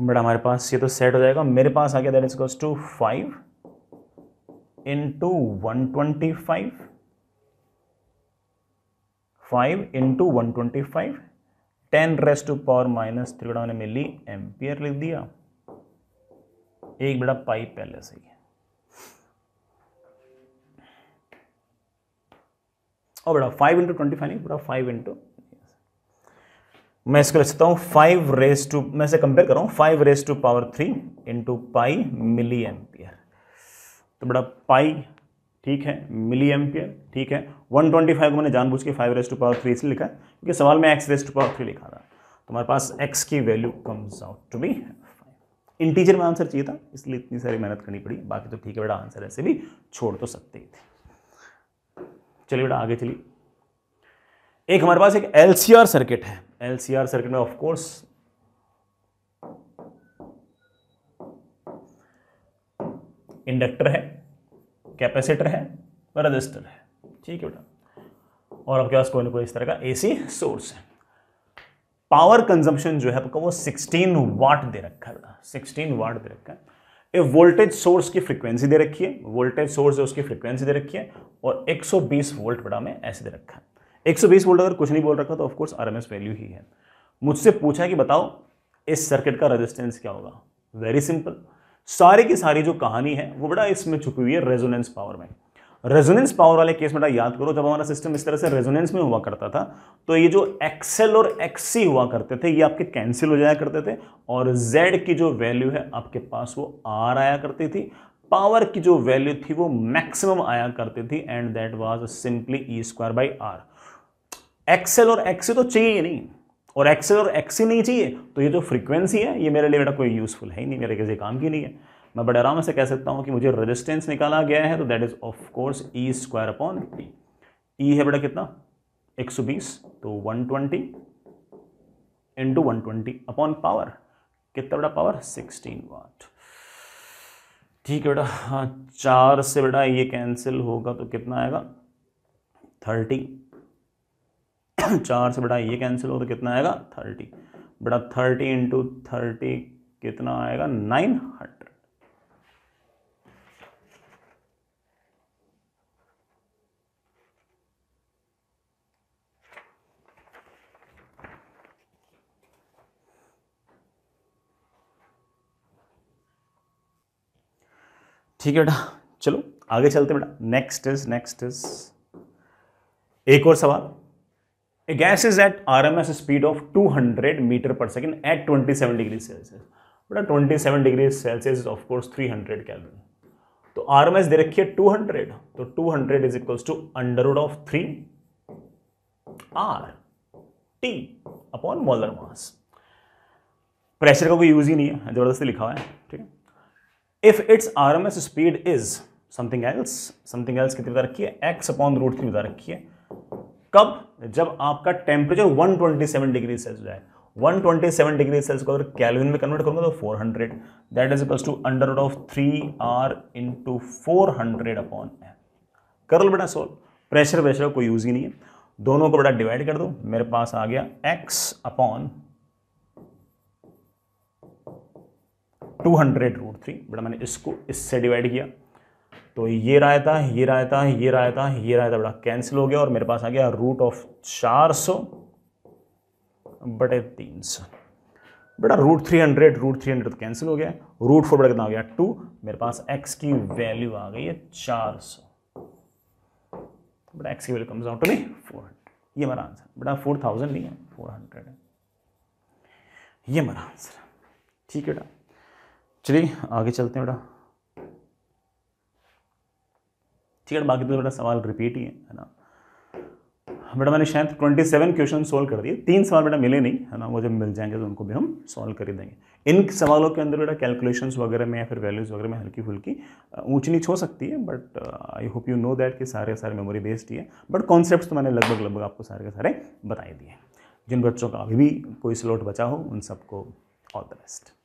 बट हमारे पास ये तो सेट हो जाएगा मेरे पास आ गया that is two five into one twenty five five into one twenty five ten raise to power minus three बड़ा मैंने मिली एम्पियर लिख दिया एक बड़ा पाई पहले से ही और बड़ा फाइव इंटू ट्वेंटी फाइव नहीं बड़ा फाइव इंटू मैं इसको लिखता हूँ फाइव रेस टू मैं इसे कंपेयर कर रहा हूँ five raise to power three into pi milli ampere तो बड़ा पाई ठीक है मिली एम्पियर ठीक है 125 को मैंने जानबूझ के five raise to power three इसलिए लिखा है क्योंकि सवाल में x raise to power three लिखा था तो हमारे पास एक्स की value comes out to be integer में आंसर चाहिए था इसलिए इतनी सारी मेहनत करनी पड़ी बाकी तो ठीक है बेटा आंसर ऐसे भी छोड़ तो सकते ही थे चलिए बेटा आगे चलिए एक हमारे पास एक एल सर्किट है एल सर्किट में ऑफकोर्स इंडक्टर है कैपेसिटर है रजिस्टर है ठीक है बेटा और आपके पास कोई ना कोई इस तरह का एसी सोर्स है पावर कंजम्पशन जो है आपका वो 16 वाट दे रखा है बेटा 16 वाट दे रखा है ये वोल्टेज सोर्स की फ्रीक्वेंसी दे रखी है वोल्टेज सोर्स है उसकी फ्रीक्वेंसी दे रखी है और 120 वोल्ट बड़ा में ऐसे दे रखा है 120 वोल्ट अगर कुछ नहीं बोल रखा तो ऑफकोर्स आरएमएस वैल्यू ही है मुझसे पूछा है कि बताओ इस सर्किट का रेजिस्टेंस क्या होगा वेरी सिंपल सारी की सारी जो कहानी है वो बड़ा इसमें छुपी हुई है रेजोनेंस पावर में रेजोनेंस पावर वाले केस में याद करो जब हमारा सिस्टम इस तरह से रेजोनेंस में हुआ करता था तो ये जो एक्सेल और एक्सी हुआ करते थे ये आपके कैंसिल हो जाया करते थे और जेड की जो वैल्यू है आपके पास वो आर आया करती थी पावर की जो वैल्यू थी वो मैक्सिमम आया करती थी and that was simply E square by R एक्सेल और एक्सी तो चाहिए ही नहीं और एक्स और एक्स ही नहीं चाहिए तो ये जो फ्रीक्वेंसी है ये मेरे लिए बेटा कोई यूज़फुल है ही नहीं मेरे किसी काम की नहीं है मैं बड़े आराम से कह सकता हूँ कि मुझे रेजिस्टेंस निकाला गया है तो that is of course E square upon P E है बेटा कितना 120 तो 120 twenty into one upon power कितना बेटा पावर 16 वाट ठीक है बेटा हाँ चार से बेटा ये कैंसिल होगा तो कितना आएगा थर्टी चार से बड़ा ये कैंसिल हो तो कितना आएगा थर्टी बड़ा थर्टी इंटू थर्टी कितना आएगा नाइन हंड्रेड ठीक है बेटा चलो आगे चलते बेटा नेक्स्ट इज नेक्स्ट इज एक और सवाल a gas A gas is at RMS speed of 200 metre पर second at 27 degrees Celsius. But at 27 degrees Celsius is of course 300 calorie तो आर एम एस दे रखिए है टू हंड्रेड तो two hundred is equals to under root of three R T upon molar mass pressure का कोई use ही नहीं है जबरदस्ती लिखा हुआ है ठीक है if it's R M S speed is something else something else कितनी बता रखी है एक्स अपॉन रूट थ्री बता रखी है कब जब आपका टेम्परेचर 127 डिग्री सेल्सियस जाए 127 डिग्री सेल्सियस को अगर कैलविन में कन्वर्ट करूंगा तो 400 hundred that is equals to under root of three R into four hundred upon M कर लो बेटा सोल्व प्रेशर प्रेशर का कोई यूज ही नहीं है दोनों को बेटा डिवाइड कर दो मेरे पास आ गया x upon two hundred root three बेटा मैंने इसको इससे डिवाइड किया तो ये रायता ये रायता ये रायता ये रायता बड़ा कैंसिल हो गया और मेरे पास आ गया रूट ऑफ चार सौ बटे तीन सौ बेटा root three hundred root three hundred cancel हो गया रूट फोर बड़ा कितना हो गया टू मेरे पास एक्स की वैल्यू आ गई है चार सौ बेटा एक्स की value comes out to be four hundred ये हमारा आंसर बेटा फोर थाउजेंड नहीं है फोर हंड्रेड है ये हमारा आंसर ठीक है बेटा चलिए आगे चलते हैं बेटा ठीक है बाकी तो मेरा सवाल रिपीट ही है है ना बेटा मैंने शायद ट्वेंटी सेवन क्वेश्चन सोल्व कर दिए तीन सवाल बेटा मिले नहीं है ना वो जब मिल जाएंगे तो उनको भी हम सॉल्व कर देंगे इन सवालों के अंदर बेटा कैलकुलेशंस वगैरह में या फिर वैल्यूज़ वगैरह में हल्की फुल्की ऊँच नीच हो सकती है but I hope you know that कि सारे सारे मेमोरी बेस्ड ही है बट कॉन्सेप्ट तो मैंने लगभग लगभग आपको सारे के सारे बताए दिए जिन बच्चों का अभी भी कोई स्लॉट बचा हो उन सबको ऑल द बेस्ट